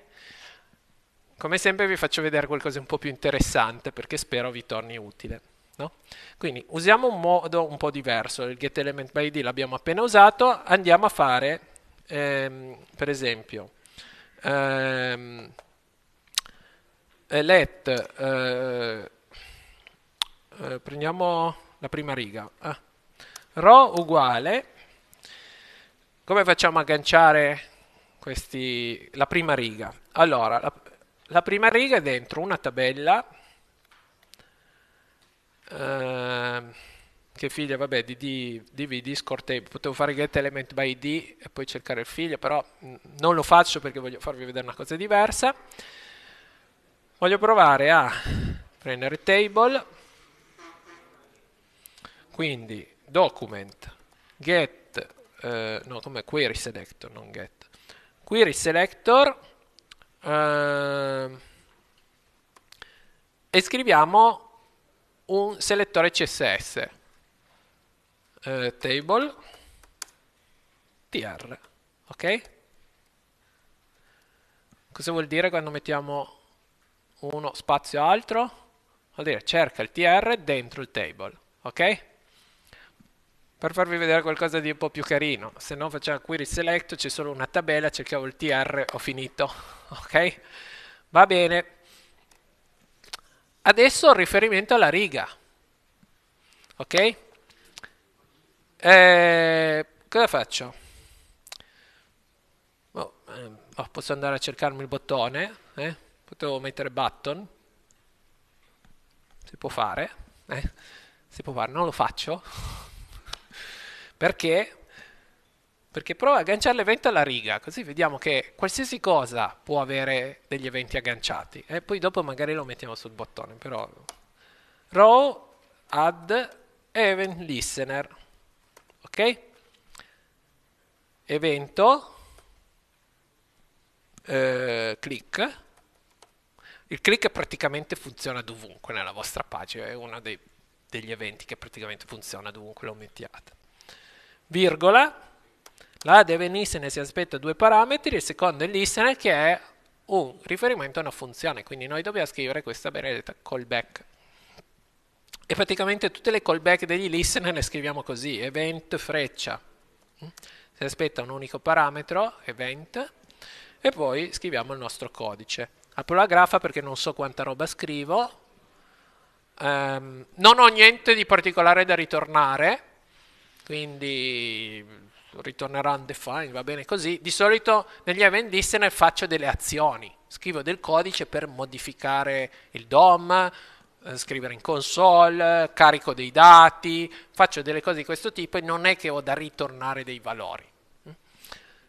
Come sempre vi faccio vedere qualcosa di un po' più interessante perché spero vi torni utile. No? Quindi usiamo un modo un po' diverso, il getElementById l'abbiamo appena usato, andiamo a fare ehm, per esempio ehm, eh, let, eh, eh, prendiamo la prima riga, ah. Rho uguale, come facciamo a agganciare questi, la prima riga? Allora, la, la prima riga è dentro una tabella ehm, che figlia, vabbè, di, di, di, di Potevo fare get element by id e poi cercare il figlio, però mm, non lo faccio perché voglio farvi vedere una cosa diversa. Voglio provare a prendere table, quindi document get, eh, no come query selector, non get, query selector eh, e scriviamo un selettore CSS eh, table tr, ok? Cosa vuol dire quando mettiamo 1 spazio altro, vuol dire cerca il tr dentro il table, ok? Per farvi vedere qualcosa di un po' più carino, se no facciamo query select, c'è solo una tabella, cerchiamo il tr, ho finito, ok? Va bene. Adesso riferimento alla riga, ok? Eh, cosa faccio? Oh, eh, posso andare a cercarmi il bottone, eh? Potevo mettere button. Si può fare. Eh? Si può fare, non lo faccio. Perché? Perché provo a agganciare l'evento alla riga, così vediamo che qualsiasi cosa può avere degli eventi agganciati. E poi dopo magari lo mettiamo sul bottone, però... Row, add, event listener. Ok? Evento, eh, click il click praticamente funziona dovunque nella vostra pagina, è uno dei, degli eventi che praticamente funziona dovunque lo mettiate. Virgola, la dev listener si aspetta due parametri, il secondo è listener che è un riferimento a una funzione, quindi noi dobbiamo scrivere questa benedetta callback. E praticamente tutte le callback degli listener le scriviamo così, event freccia, si aspetta un unico parametro, event, e poi scriviamo il nostro codice. Apro la graffa perché non so quanta roba scrivo. Um, non ho niente di particolare da ritornare, quindi ritornerà undefined, va bene così. Di solito negli event listener faccio delle azioni, scrivo del codice per modificare il DOM, eh, scrivere in console, carico dei dati, faccio delle cose di questo tipo e non è che ho da ritornare dei valori.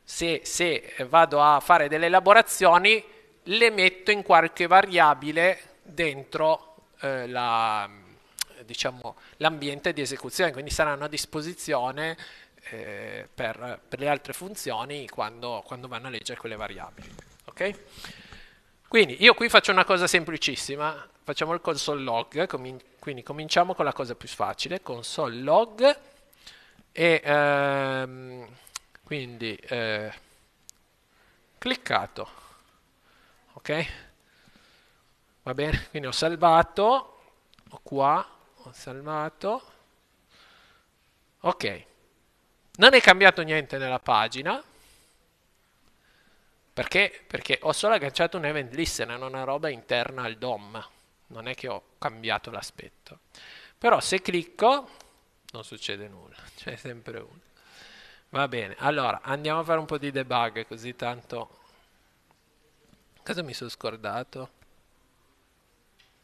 Se, se vado a fare delle elaborazioni le metto in qualche variabile dentro eh, la, diciamo, l'ambiente di esecuzione, quindi saranno a disposizione eh, per, per, le altre funzioni quando, quando, vanno a leggere quelle variabili. Okay? Quindi io qui faccio una cosa semplicissima, facciamo il console log, comin- quindi cominciamo con la cosa più facile, console log e ehm, quindi eh, cliccato ok? Va bene, quindi ho salvato, ho qua, ho salvato, ok. Non è cambiato niente nella pagina, perché? Perché ho solo agganciato un event listener, non una roba interna al DOM, non è che ho cambiato l'aspetto. Però se clicco, non succede nulla, c'è sempre uno. Va bene, allora andiamo a fare un po' di debug, così tanto Cosa mi sono scordato?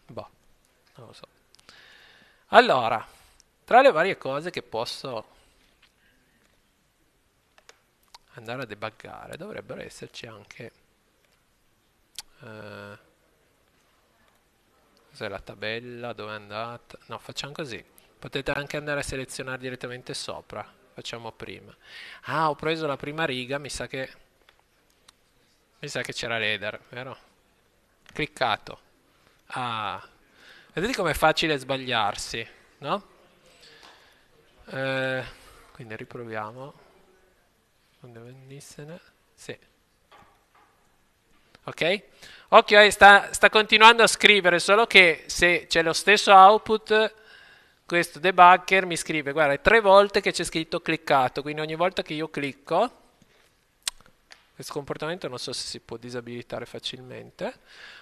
Boh, non lo so. Allora, tra le varie cose che posso andare a debuggare dovrebbero esserci anche... Eh, cos'è la tabella? Dove è andata? No, facciamo così. Potete anche andare a selezionare direttamente sopra. Facciamo prima. Ah, ho preso la prima riga, mi sa che mi sa che c'era l'header, vero? Cliccato. Ah. Vedete com'è facile sbagliarsi, no? Eh, quindi riproviamo. Non deve venissene. Sì. Ok? Occhio, eh, sta, sta continuando a scrivere, solo che se c'è lo stesso output questo debugger mi scrive, guarda, è tre volte che c'è scritto cliccato, quindi ogni volta che io clicco questo comportamento non so se si può disabilitare facilmente.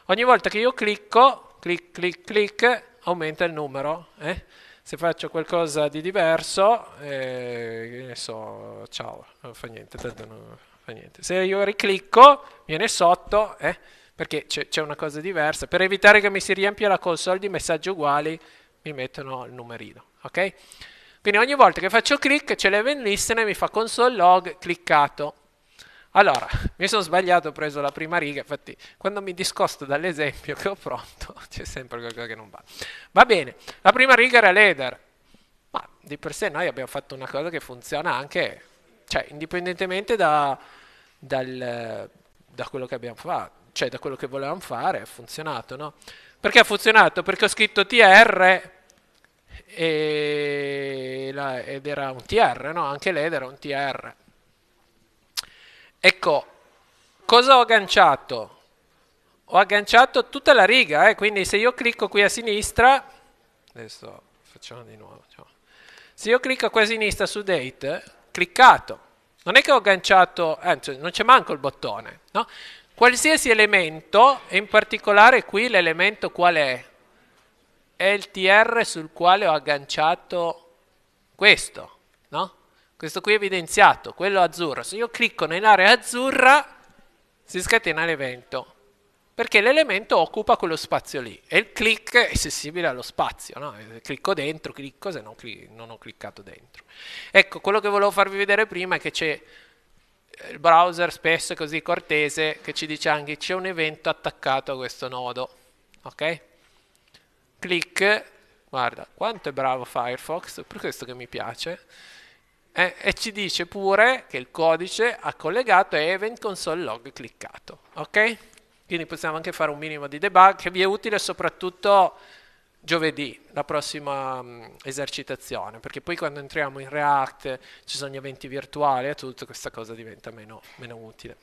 Ogni volta che io clicco, clic, clic, clic, aumenta il numero. Eh? Se faccio qualcosa di diverso, eh, ne so, ciao, non fa niente, tanto non fa niente. Se io riclicco, viene sotto, eh? perché c'è una cosa diversa. Per evitare che mi si riempia la console di messaggi uguali, mi mettono il numerino. Ok? Quindi ogni volta che faccio clic c'è l'event listener, mi fa console log cliccato. Allora, mi sono sbagliato, ho preso la prima riga, infatti quando mi discosto dall'esempio che ho pronto c'è sempre qualcosa che non va. Va bene, la prima riga era l'header, ma di per sé noi abbiamo fatto una cosa che funziona anche, cioè indipendentemente da, dal, da quello che abbiamo fatto, cioè da quello che volevamo fare, ha funzionato, no? Perché ha funzionato? Perché ho scritto TR la, ed era un TR, no? Anche l'header era un TR. Ecco, cosa ho agganciato? Ho agganciato tutta la riga, eh? quindi se io clicco qui a sinistra, adesso facciamo di nuovo, diciamo. se io clicco qui a sinistra su date, cliccato, non è che ho agganciato, anzi non c'è manco il bottone, no? Qualsiasi elemento, e in particolare qui l'elemento qual è? È il TR sul quale ho agganciato questo, no? questo qui è evidenziato, quello azzurro. Se io clicco nell'area azzurra, si scatena l'evento, perché l'elemento occupa quello spazio lì e il click è sensibile allo spazio, no? Eh, clicco dentro, clicco se non, non ho cliccato dentro. Ecco, quello che volevo farvi vedere prima è che c'è eh, il browser spesso così cortese che ci dice anche c'è un evento attaccato a questo nodo, ok? Clic, guarda quanto è bravo Firefox, per questo che mi piace eh, e ci dice pure che il codice ha collegato event console log cliccato. Ok? Quindi possiamo anche fare un minimo di debug che vi è utile soprattutto giovedì, la prossima mh, mm, esercitazione, perché poi quando entriamo in React ci sono gli eventi virtuali e tutto, questa cosa diventa meno, meno utile.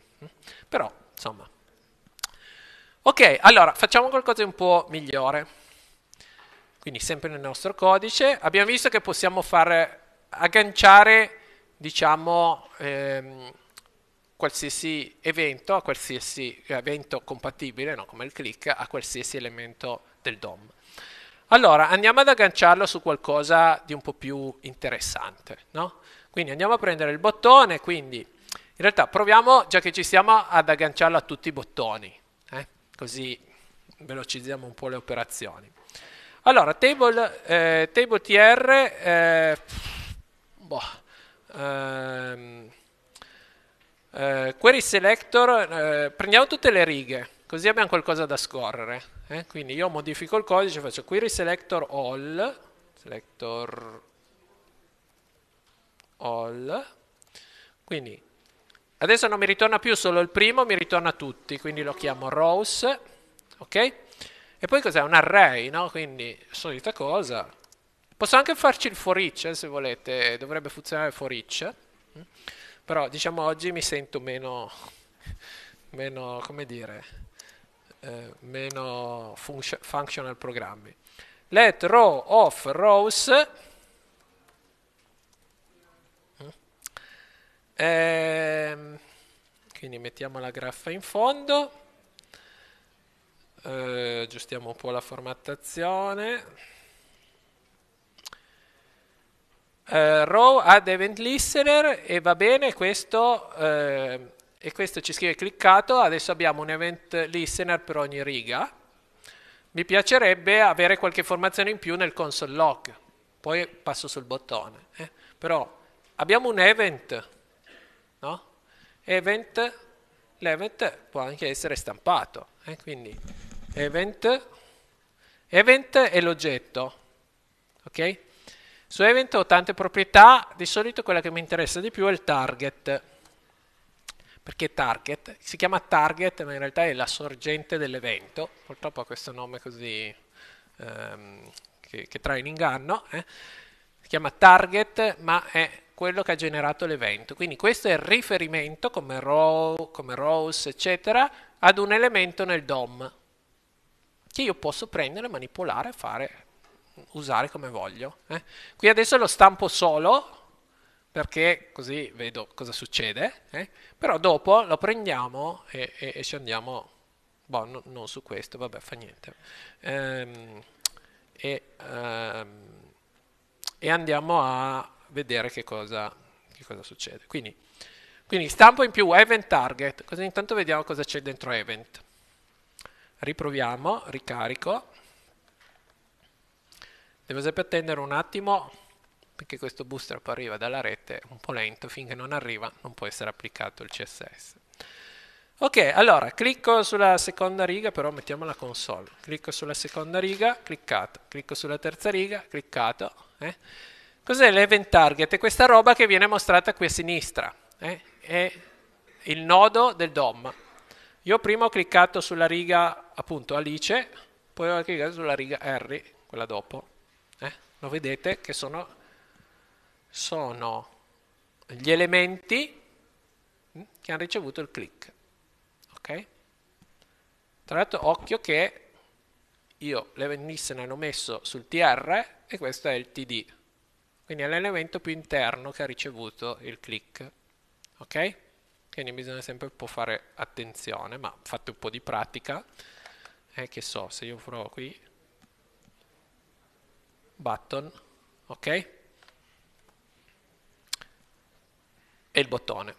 Però, insomma. Ok, allora facciamo qualcosa di un po' migliore. Quindi sempre nel nostro codice abbiamo visto che possiamo fare agganciare diciamo, ehm, qualsiasi evento a qualsiasi evento compatibile, no, come il click, a qualsiasi elemento del DOM. Allora, andiamo ad agganciarlo su qualcosa di un po' più interessante, no? Quindi andiamo a prendere il bottone, quindi in realtà proviamo, già che ci siamo, ad agganciarlo a tutti i bottoni, eh? così velocizziamo un po' le operazioni. Allora, table, eh, table tr... Eh, boh, ehm, eh, query selector, eh, prendiamo tutte le righe, così abbiamo qualcosa da scorrere. Eh? Quindi io modifico il codice, faccio query selector all, selector all, quindi adesso non mi ritorna più solo il primo, mi ritorna tutti, quindi lo chiamo rows, ok? E poi cos'è? Un array, no? Quindi solita cosa, Posso anche farci il for each, eh, se volete, dovrebbe funzionare for each. Eh? Però diciamo oggi mi sento meno, meno come dire, eh, meno function, functional programmi. Let row of rows eh, ehm, quindi mettiamo la graffa in fondo, eh, aggiustiamo un po' la formattazione. Uh, row add event listener e va bene questo uh, e questo ci scrive cliccato adesso abbiamo un event listener per ogni riga mi piacerebbe avere qualche informazione in più nel console log poi passo sul bottone eh. però abbiamo un event no? event l'event può anche essere stampato eh. quindi event event è l'oggetto ok su event ho tante proprietà, di solito quella che mi interessa di più è il target. Perché target? Si chiama target, ma in realtà è la sorgente dell'evento. Purtroppo ha questo nome così ehm, che, che, trae in inganno. Eh? Si chiama target, ma è quello che ha generato l'evento. Quindi questo è il riferimento come row, come rows, eccetera, ad un elemento nel DOM che io posso prendere, manipolare e fare usare come voglio. Eh? Qui adesso lo stampo solo perché così vedo cosa succede, eh? però dopo lo prendiamo e, e, e ci andiamo, boh, no, non su questo, vabbè, fa niente. Ehm, e, um, e, andiamo a vedere che cosa, che cosa succede. Quindi, quindi stampo in più event target, così intanto vediamo cosa c'è dentro event. Riproviamo, ricarico. Devo sempre attendere un attimo perché questo booster poi arriva dalla rete un po' lento, finché non arriva non può essere applicato il CSS. Ok, allora clicco sulla seconda riga, però mettiamo la console. Clicco sulla seconda riga, cliccato. Clicco sulla terza riga, cliccato. Eh? Cos'è l'event target? È questa roba che viene mostrata qui a sinistra. Eh? È il nodo del DOM. Io prima ho cliccato sulla riga appunto Alice, poi ho cliccato sulla riga Harry, quella dopo. Lo vedete che sono, sono gli elementi mm, che hanno ricevuto il click. Okay? Tra l'altro occhio che io le venisse l'event hanno messo sul tr e questo è il td quindi è l'elemento più interno che ha ricevuto il click ok quindi bisogna sempre un po' fare attenzione ma fate un po' di pratica eh, che so se io provo qui button, ok? E il bottone.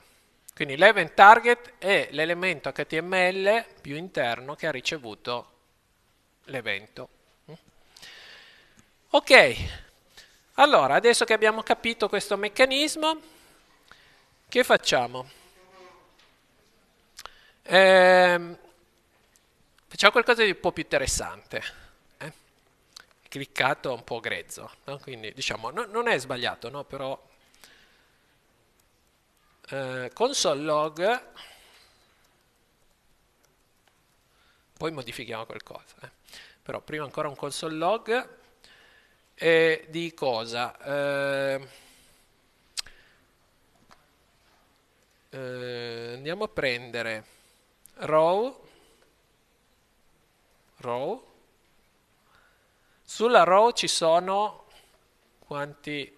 Quindi l'event target è l'elemento HTML più interno che ha ricevuto l'evento. Mm? Ok, allora adesso che abbiamo capito questo meccanismo, che facciamo? Eh, facciamo qualcosa di un po' più interessante cliccato un po' grezzo, no? quindi diciamo no, non è sbagliato, no? però eh, console log poi modifichiamo qualcosa, eh. però prima ancora un console log eh, di cosa? Eh, eh, andiamo a prendere row, row sulla row ci sono quanti...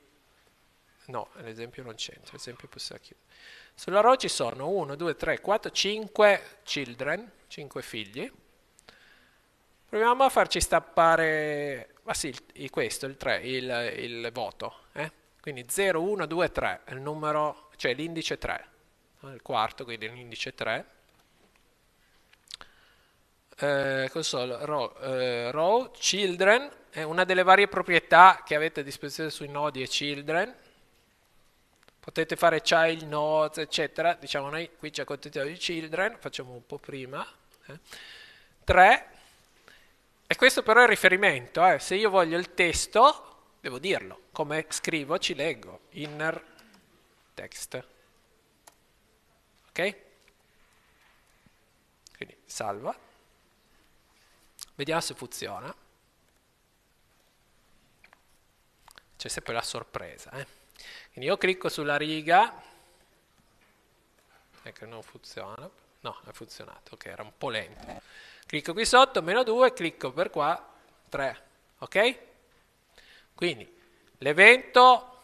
No, l'esempio non c'entra, l'esempio possiamo chiudere. Sulla row ci sono 1, 2, 3, 4, 5 children, 5 figli. Proviamo a farci stappare, ah sì, il, questo, il 3, il, il voto. Eh? Quindi 0, 1, 2, 3, è il numero, cioè l'indice 3, il quarto, quindi l'indice 3 eh, console, raw, eh, raw, children, è una delle varie proprietà che avete a disposizione sui nodi e children, potete fare child nodes, eccetera, diciamo noi qui ci accontentiamo di children, facciamo un po' prima, 3, eh. e questo però è il riferimento, eh. se io voglio il testo, devo dirlo, come scrivo ci leggo, inner text, ok? Quindi salva. Vediamo se funziona. C'è sempre la sorpresa. Eh? Quindi io clicco sulla riga. Ecco, non funziona. No, è funzionato. Ok, era un po' lento. Clicco qui sotto, meno 2, clicco per qua, 3. Ok? Quindi l'evento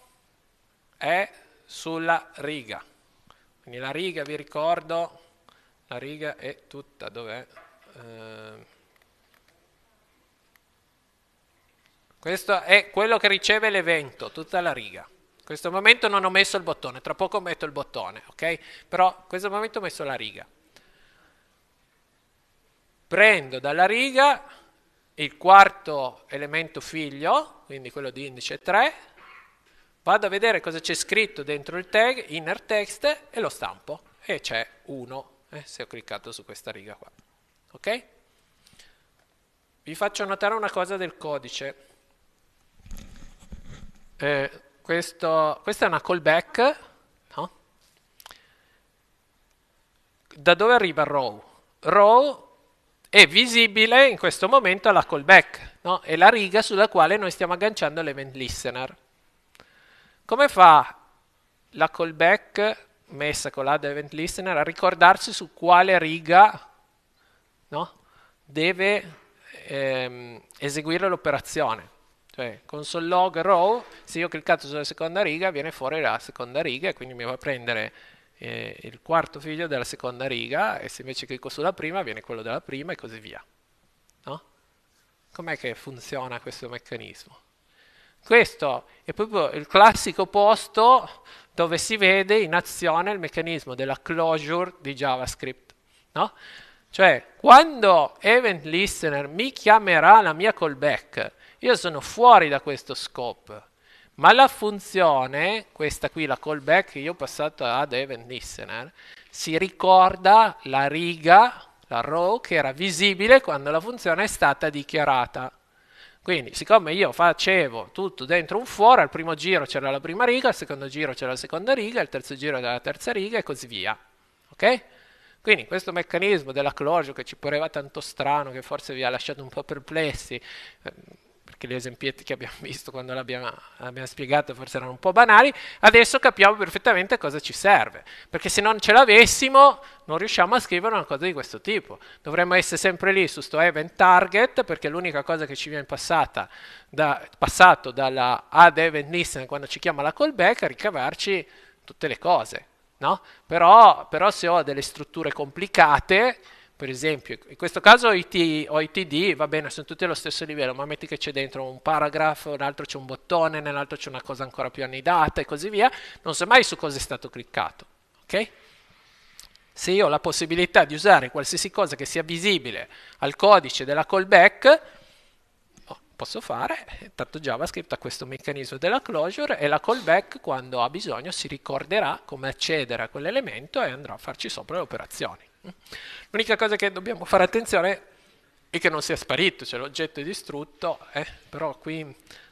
è sulla riga. Quindi la riga, vi ricordo, la riga è tutta, dov'è? Eh, Questo è quello che riceve l'evento, tutta la riga. In questo momento non ho messo il bottone, tra poco metto il bottone, ok? Però in questo momento ho messo la riga. Prendo dalla riga il quarto elemento figlio, quindi quello di indice 3, vado a vedere cosa c'è scritto dentro il tag, inner text, e lo stampo. E c'è 1, eh, se ho cliccato su questa riga qua. Ok? Vi faccio notare una cosa del codice. Eh, questo, questa è una callback, no? Da dove arriva row? Row è visibile in questo momento alla callback, no? È la riga sulla quale noi stiamo agganciando l'event listener. Come fa la callback messa con l'add event listener a ricordarsi su quale riga no? deve ehm, eseguire l'operazione. Cioè, eh, console log row, se io ho cliccato sulla seconda riga, viene fuori la seconda riga, e quindi mi va a prendere eh, il quarto figlio della seconda riga, e se invece clicco sulla prima, viene quello della prima, e così via. No? Com'è che funziona questo meccanismo? Questo è proprio il classico posto dove si vede in azione il meccanismo della closure di JavaScript. No? Cioè, quando event listener mi chiamerà la mia callback, io sono fuori da questo scope, ma la funzione, questa qui, la callback che io ho passato ad event listener, si ricorda la riga, la row, che era visibile quando la funzione è stata dichiarata. Quindi, siccome io facevo tutto dentro un for, al primo giro c'era la prima riga, al secondo giro c'era la seconda riga, al terzo giro c'era la terza riga e così via. Ok? Quindi questo meccanismo della closure che ci pareva tanto strano, che forse vi ha lasciato un po' perplessi, ehm, perché gli esempietti che abbiamo visto quando l'abbiamo, l'abbiamo spiegato forse erano un po' banali, adesso capiamo perfettamente a cosa ci serve, perché se non ce l'avessimo non riusciamo a scrivere una cosa di questo tipo. Dovremmo essere sempre lì su sto event target, perché l'unica cosa che ci viene passata da, passato dalla ad event listener quando ci chiama la callback è ricavarci tutte le cose. No? Però, però se ho delle strutture complicate per esempio, in questo caso IT o ITD va bene, sono tutti allo stesso livello, ma metti che c'è dentro un paragrafo, nell'altro c'è un bottone, nell'altro c'è una cosa ancora più annidata e così via, non so mai su cosa è stato cliccato, ok? Se io ho la possibilità di usare qualsiasi cosa che sia visibile al codice della callback, oh, posso fare, tanto JavaScript ha questo meccanismo della closure e la callback quando ha bisogno si ricorderà come accedere a quell'elemento e andrà a farci sopra le operazioni. L'unica cosa che dobbiamo fare attenzione è che non sia sparito, cioè l'oggetto è distrutto, eh? però qui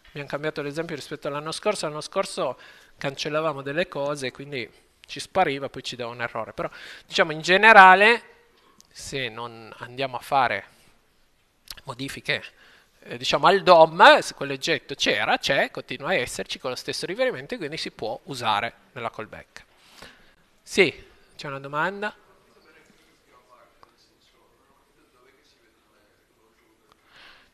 abbiamo cambiato l'esempio rispetto all'anno scorso, l'anno scorso cancellavamo delle cose, quindi ci spariva, poi ci dava un errore, però diciamo in generale se non andiamo a fare modifiche eh, diciamo al DOM, se quell'oggetto c'era, c'è, continua a esserci con lo stesso riferimento e quindi si può usare nella callback. Sì, c'è una domanda?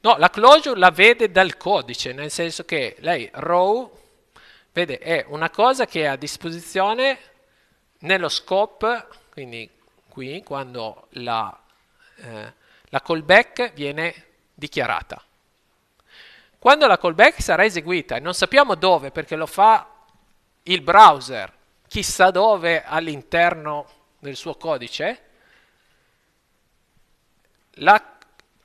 No, la closure la vede dal codice, nel senso che lei row vede, è una cosa che è a disposizione nello scope, quindi qui quando la, eh, la callback viene dichiarata. Quando la callback sarà eseguita, e non sappiamo dove perché lo fa il browser, chissà dove all'interno del suo codice, la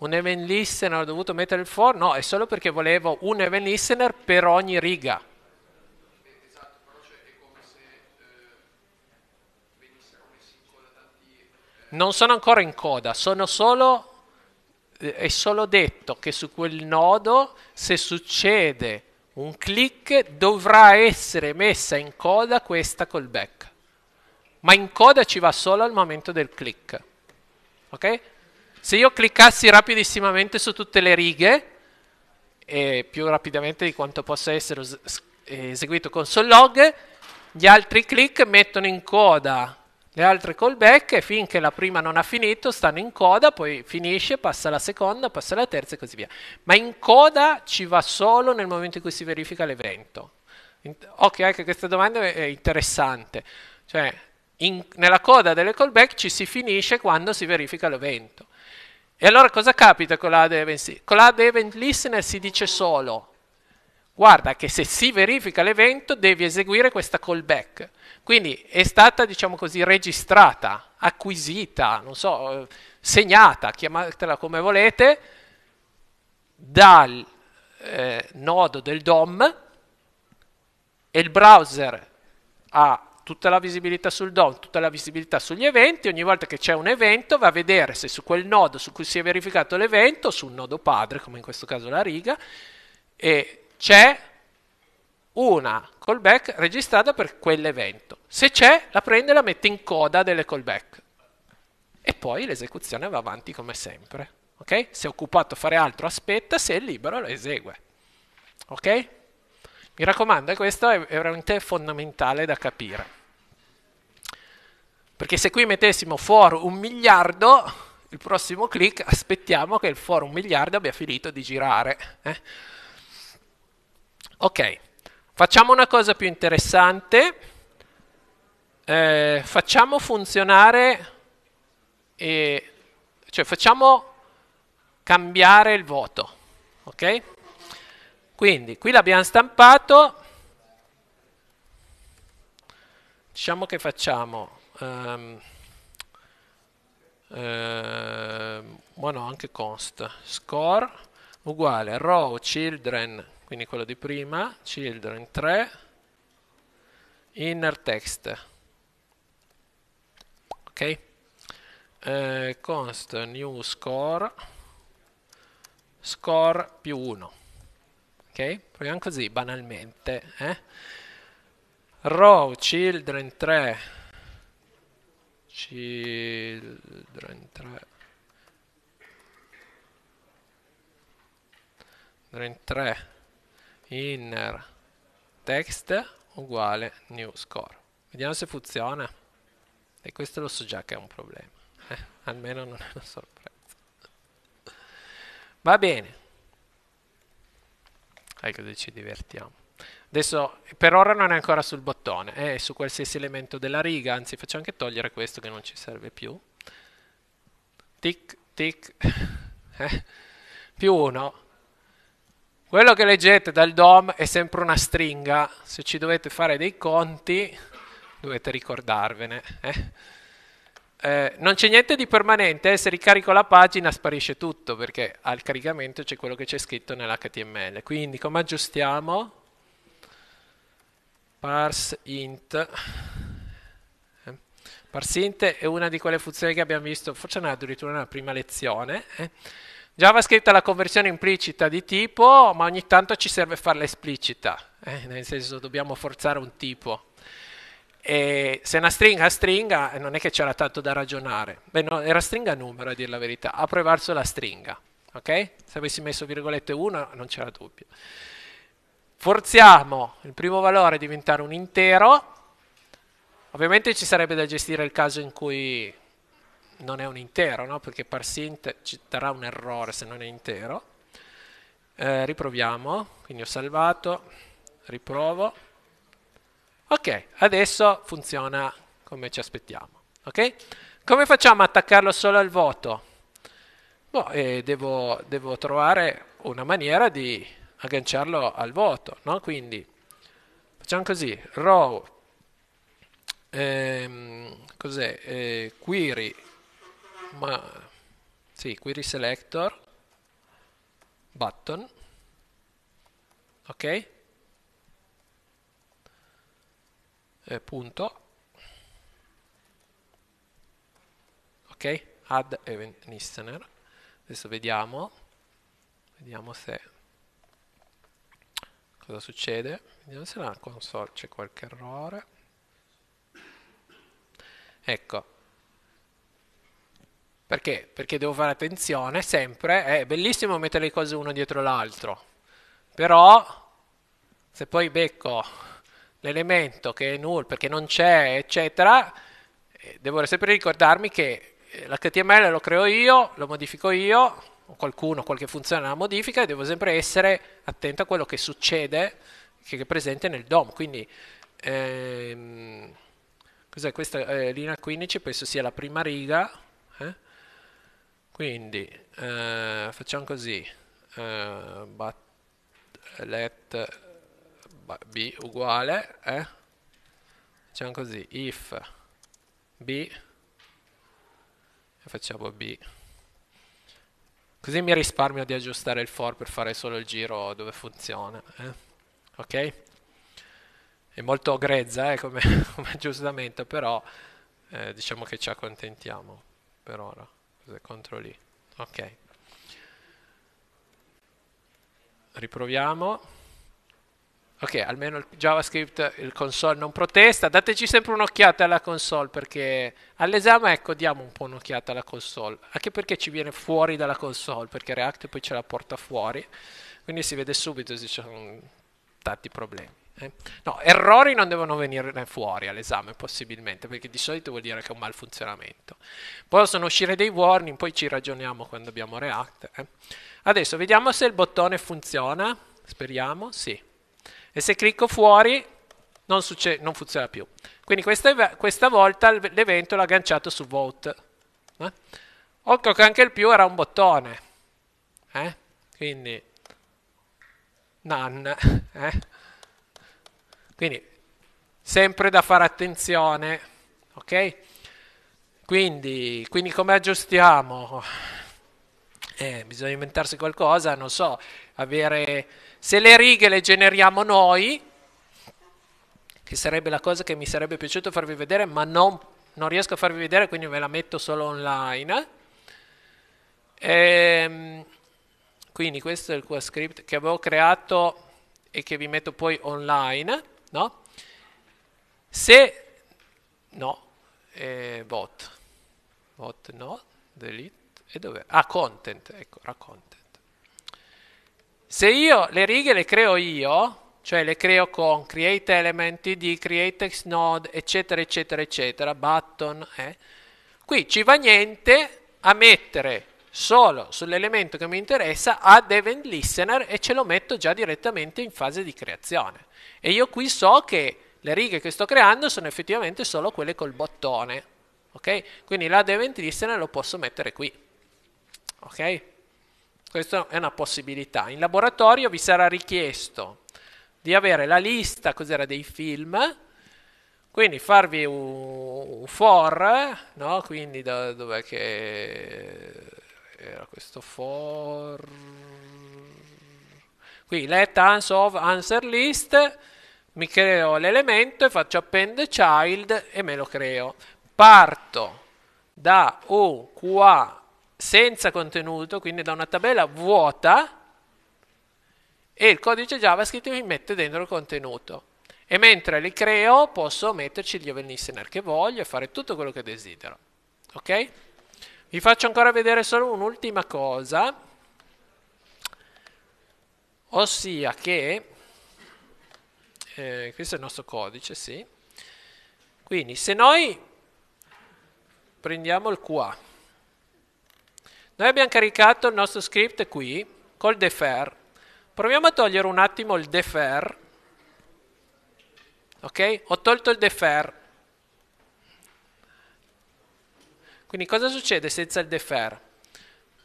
un event listener, ho dovuto mettere il for, no, è solo perché volevo un event listener per ogni riga. Non sono ancora in coda, sono solo eh, è solo detto che su quel nodo, se succede un click, dovrà essere messa in coda questa callback. Ma in coda ci va solo al momento del click. Ok? Se io cliccassi rapidissimamente su tutte le righe, eh, più rapidamente di quanto possa essere eseguito con Sollog, gli altri click mettono in coda le altre callback e finché la prima non ha finito stanno in coda, poi finisce, passa la seconda, passa la terza e così via. Ma in coda ci va solo nel momento in cui si verifica l'evento. Ok, anche questa domanda è interessante. Cioè, in, nella coda delle callback ci si finisce quando si verifica l'evento. E allora cosa capita con la Event Listener? Con la Event Listener si dice solo, guarda che se si verifica l'evento devi eseguire questa callback. Quindi è stata, diciamo così, registrata, acquisita, non so, segnata, chiamatela come volete, dal eh, nodo del DOM e il browser ha tutta la visibilità sul DOM, tutta la visibilità sugli eventi, ogni volta che c'è un evento va a vedere se su quel nodo su cui si è verificato l'evento, sul nodo padre, come in questo caso la riga, c'è una callback registrata per quell'evento. Se c'è, la prende e la mette in coda delle callback. E poi l'esecuzione va avanti come sempre. Okay? Se è occupato a fare altro aspetta, se è libero lo esegue. Ok? Mi raccomando, eh, questo è veramente fondamentale da capire. Perché se qui mettessimo for un miliardo, il prossimo click aspettiamo che il for un miliardo abbia finito di girare. Eh? Ok, facciamo una cosa più interessante. Eh, facciamo funzionare, e, cioè facciamo cambiare il voto. Ok? Quindi qui l'abbiamo stampato. Diciamo che facciamo ehm, ehm, ma no, anche const score uguale row children, quindi quello di prima, children 3, inner text. Ok? Eh, const new score score più 1 ok? proviamo così banalmente eh? row children 3 Children 3 Children 3 inner text uguale new score vediamo se funziona e questo lo so già che è un problema eh, almeno non è una sorpresa va bene ecco ci divertiamo Adesso per ora non è ancora sul bottone, è su qualsiasi elemento della riga, anzi faccio anche togliere questo che non ci serve più. Tic, tic, eh? più uno. Quello che leggete dal DOM è sempre una stringa, se ci dovete fare dei conti dovete ricordarvene. Eh? Eh, non c'è niente di permanente, eh, se ricarico la pagina sparisce tutto perché al caricamento c'è quello che c'è scritto nell'HTML. Quindi come aggiustiamo? parse int eh. è una di quelle funzioni che abbiamo visto forse addirittura nella prima lezione eh. JavaScript ha la conversione implicita di tipo ma ogni tanto ci serve farla esplicita eh. nel senso dobbiamo forzare un tipo e se una stringa stringa non è che c'era tanto da ragionare Beh, no, era stringa numero a dire la verità ha prevarso la stringa ok? se avessi messo virgolette 1 non c'era dubbio Forziamo il primo valore a diventare un intero. Ovviamente ci sarebbe da gestire il caso in cui non è un intero, no? perché parsint ci darà un errore se non è intero. Eh, riproviamo, quindi ho salvato, riprovo. Ok, adesso funziona come ci aspettiamo. Okay? Come facciamo ad attaccarlo solo al voto? Boh, eh, devo, devo trovare una maniera di agganciarlo al voto. no? Quindi facciamo così, row, ehm, cos'è, eh, query, ma, sì, query selector, button, ok? Eh, punto, ok? Add event listener, adesso vediamo, vediamo se cosa succede. Vediamo se nella console c'è qualche errore. Ecco. Perché? Perché devo fare attenzione sempre. È bellissimo mettere le cose uno dietro l'altro. Però se poi becco l'elemento che è null perché non c'è, eccetera, eh, devo sempre ricordarmi che eh, l'HTML lo creo io, lo modifico io, qualcuno, qualche funzione la modifica e devo sempre essere attento a quello che succede, che è presente nel DOM. Quindi, ehm, cos'è questa eh, linea 15? Penso sia la prima riga. Eh? Quindi, eh, facciamo così. Eh, But, let b uguale eh? facciamo così if b e facciamo b Così mi risparmio di aggiustare il for per fare solo il giro dove funziona. Eh? Ok? È molto grezza eh, come, come, aggiustamento, però eh, diciamo che ci accontentiamo per ora. Cos'è contro lì? Ok. Riproviamo. Ok, almeno il JavaScript, il console non protesta. Dateci sempre un'occhiata alla console perché all'esame, ecco, diamo un po' un'occhiata alla console. Anche perché ci viene fuori dalla console, perché React poi ce la porta fuori. Quindi si vede subito se ci sono tanti problemi. Eh? No, errori non devono venire fuori all'esame, possibilmente, perché di solito vuol dire che è un malfunzionamento. Possono uscire dei warning, poi ci ragioniamo quando abbiamo React. Eh? Adesso vediamo se il bottone funziona. Speriamo, sì. E se clicco fuori non, succede, non funziona più. Quindi questa, questa volta l'evento l'ho agganciato su vote. Eh? Occhio che anche il più era un bottone. Eh? Quindi none. Eh? Quindi sempre da fare attenzione. Ok? Quindi, quindi come aggiustiamo? eh, bisogna inventarsi qualcosa, non so, avere... Se le righe le generiamo noi, che sarebbe la cosa che mi sarebbe piaciuto farvi vedere, ma non, non riesco a farvi vedere, quindi ve la metto solo online. E, ehm, quindi questo è il qua che avevo creato e che vi metto poi online, no? Se... no, eh, bot, bot no, delete. E dov'è? Ah, content, ecco, content. Se io le righe le creo io, cioè le creo con create element, td, create text node, eccetera, eccetera, eccetera, button, eh, qui ci va niente a mettere solo sull'elemento che mi interessa add event listener e ce lo metto già direttamente in fase di creazione. E io qui so che le righe che sto creando sono effettivamente solo quelle col bottone, ok? Quindi l'add event listener lo posso mettere qui. Ok? Questa è una possibilità. In laboratorio vi sarà richiesto di avere la lista cos'era, dei film, quindi farvi un, for, no? quindi da, dov'è che era questo for? Qui let ans of answer list, mi creo l'elemento e faccio append child e me lo creo. Parto da un qua senza contenuto, quindi da una tabella vuota, e il codice JavaScript mi mette dentro il contenuto. E mentre li creo posso metterci gli eveniscener che voglio e fare tutto quello che desidero. Ok? Vi faccio ancora vedere solo un'ultima cosa, ossia che, eh, questo è il nostro codice, sì. Quindi se noi prendiamo il qua, noi abbiamo caricato il nostro script qui col defer. Proviamo a togliere un attimo il defer. Ok? Ho tolto il defer. Quindi cosa succede senza il defer?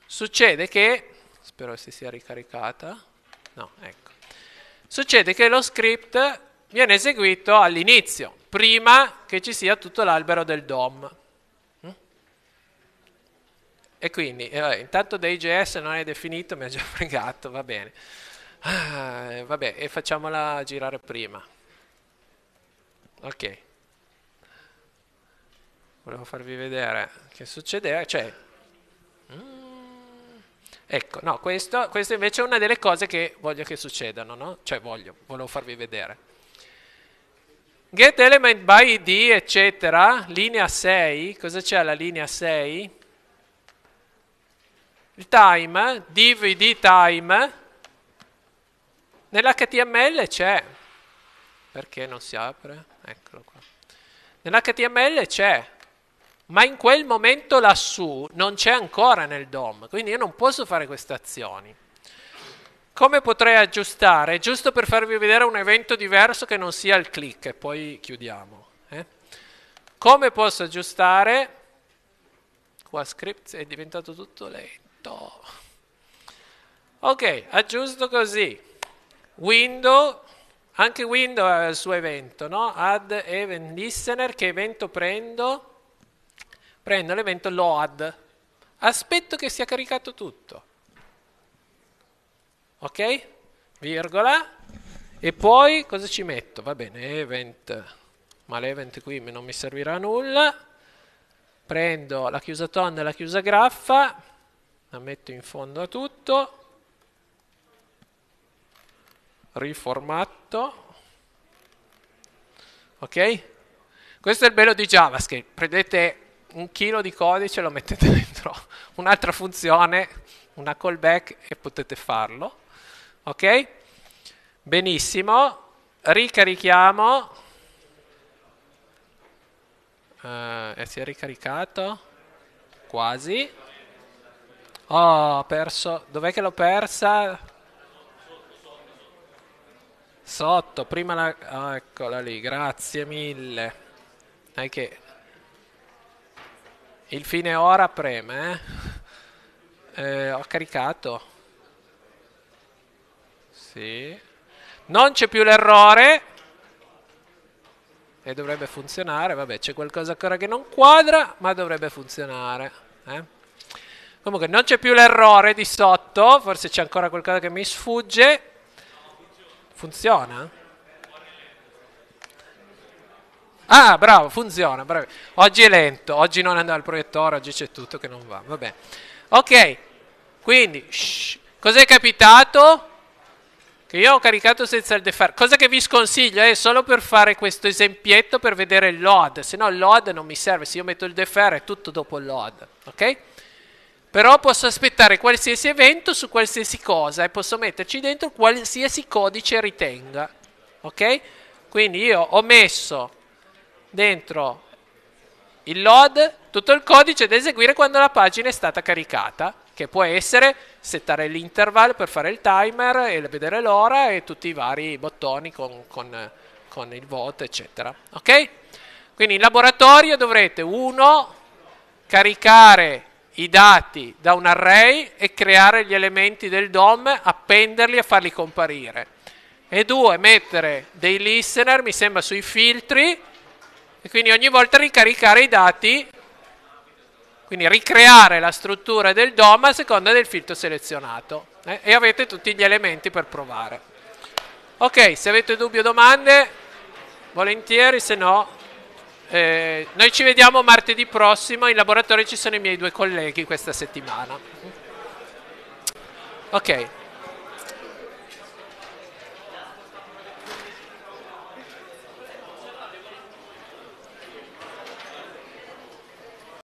Succede che, spero si sia ricaricata, no, ecco. Succede che lo script viene eseguito all'inizio, prima che ci sia tutto l'albero del DOM. E quindi, eh, intanto da IGS non è definito, mi ha già fregato, va bene. Ah, eh, vabbè, e facciamola girare prima. Ok. Volevo farvi vedere che succedeva, eh, cioè... Mm, Ecco, no, questo, questo, invece è una delle cose che voglio che succedano, no? Cioè voglio, volevo farvi vedere. Get element by id, eccetera, linea 6, cosa c'è alla linea 6? il time, div time, nell'HTML c'è. Perché non si apre? Eccolo qua. Nell'HTML c'è, ma in quel momento lassù non c'è ancora nel DOM, quindi io non posso fare queste azioni. Come potrei aggiustare? Giusto per farvi vedere un evento diverso che non sia il click e poi chiudiamo. Eh? Come posso aggiustare? Qua script è diventato tutto lento tutto. Ok, aggiusto così. Window, anche Window ha il suo evento, no? Add event listener, che evento prendo? Prendo l'evento load. Aspetto che sia caricato tutto. Ok? Virgola. E poi cosa ci metto? Va bene, event, ma l'event qui non mi servirà a nulla. Prendo la chiusa tonda e la chiusa graffa la metto in fondo a tutto, riformatto, ok? Questo è il bello di JavaScript, prendete un chilo di codice e lo mettete dentro un'altra funzione, una callback e potete farlo, ok? Benissimo, ricarichiamo, eh, si è ricaricato, quasi, Oh, ho perso. Dov'è che l'ho persa? Sotto, prima la... Ah, eccola lì, grazie mille. Dai che... Il fine ora preme, eh? eh ho caricato. Sì. Non c'è più l'errore. E dovrebbe funzionare. Vabbè, c'è qualcosa ancora che non quadra, ma dovrebbe funzionare. Eh? Comunque non c'è più l'errore di sotto, forse c'è ancora qualcosa che mi sfugge. Funziona? Ah, bravo, funziona. Bravi. Oggi è lento, oggi non andava il proiettore, oggi c'è tutto che non va. Vabbè. Ok, quindi, cosa è capitato? Che io ho caricato senza il defer. Cosa che vi sconsiglio è solo per fare questo esempietto per vedere il load, se no il load non mi serve, se io metto il defer è tutto dopo il load, ok? Però posso aspettare qualsiasi evento su qualsiasi cosa e posso metterci dentro qualsiasi codice ritenga. Ok? Quindi io ho messo dentro il load tutto il codice da eseguire quando la pagina è stata caricata, che può essere settare l'intervallo per fare il timer e vedere l'ora e tutti i vari bottoni con, con, con il voto, eccetera. Ok? Quindi in laboratorio dovrete 1 caricare i dati da un array e creare gli elementi del DOM, appenderli e farli comparire. E due, mettere dei listener, mi sembra, sui filtri, e quindi ogni volta ricaricare i dati, quindi ricreare la struttura del DOM a seconda del filtro selezionato. Eh? E avete tutti gli elementi per provare. Ok, se avete dubbi o domande, volentieri, se no eh, noi ci vediamo martedì prossimo, in laboratorio ci sono i miei due colleghi questa settimana. Ok.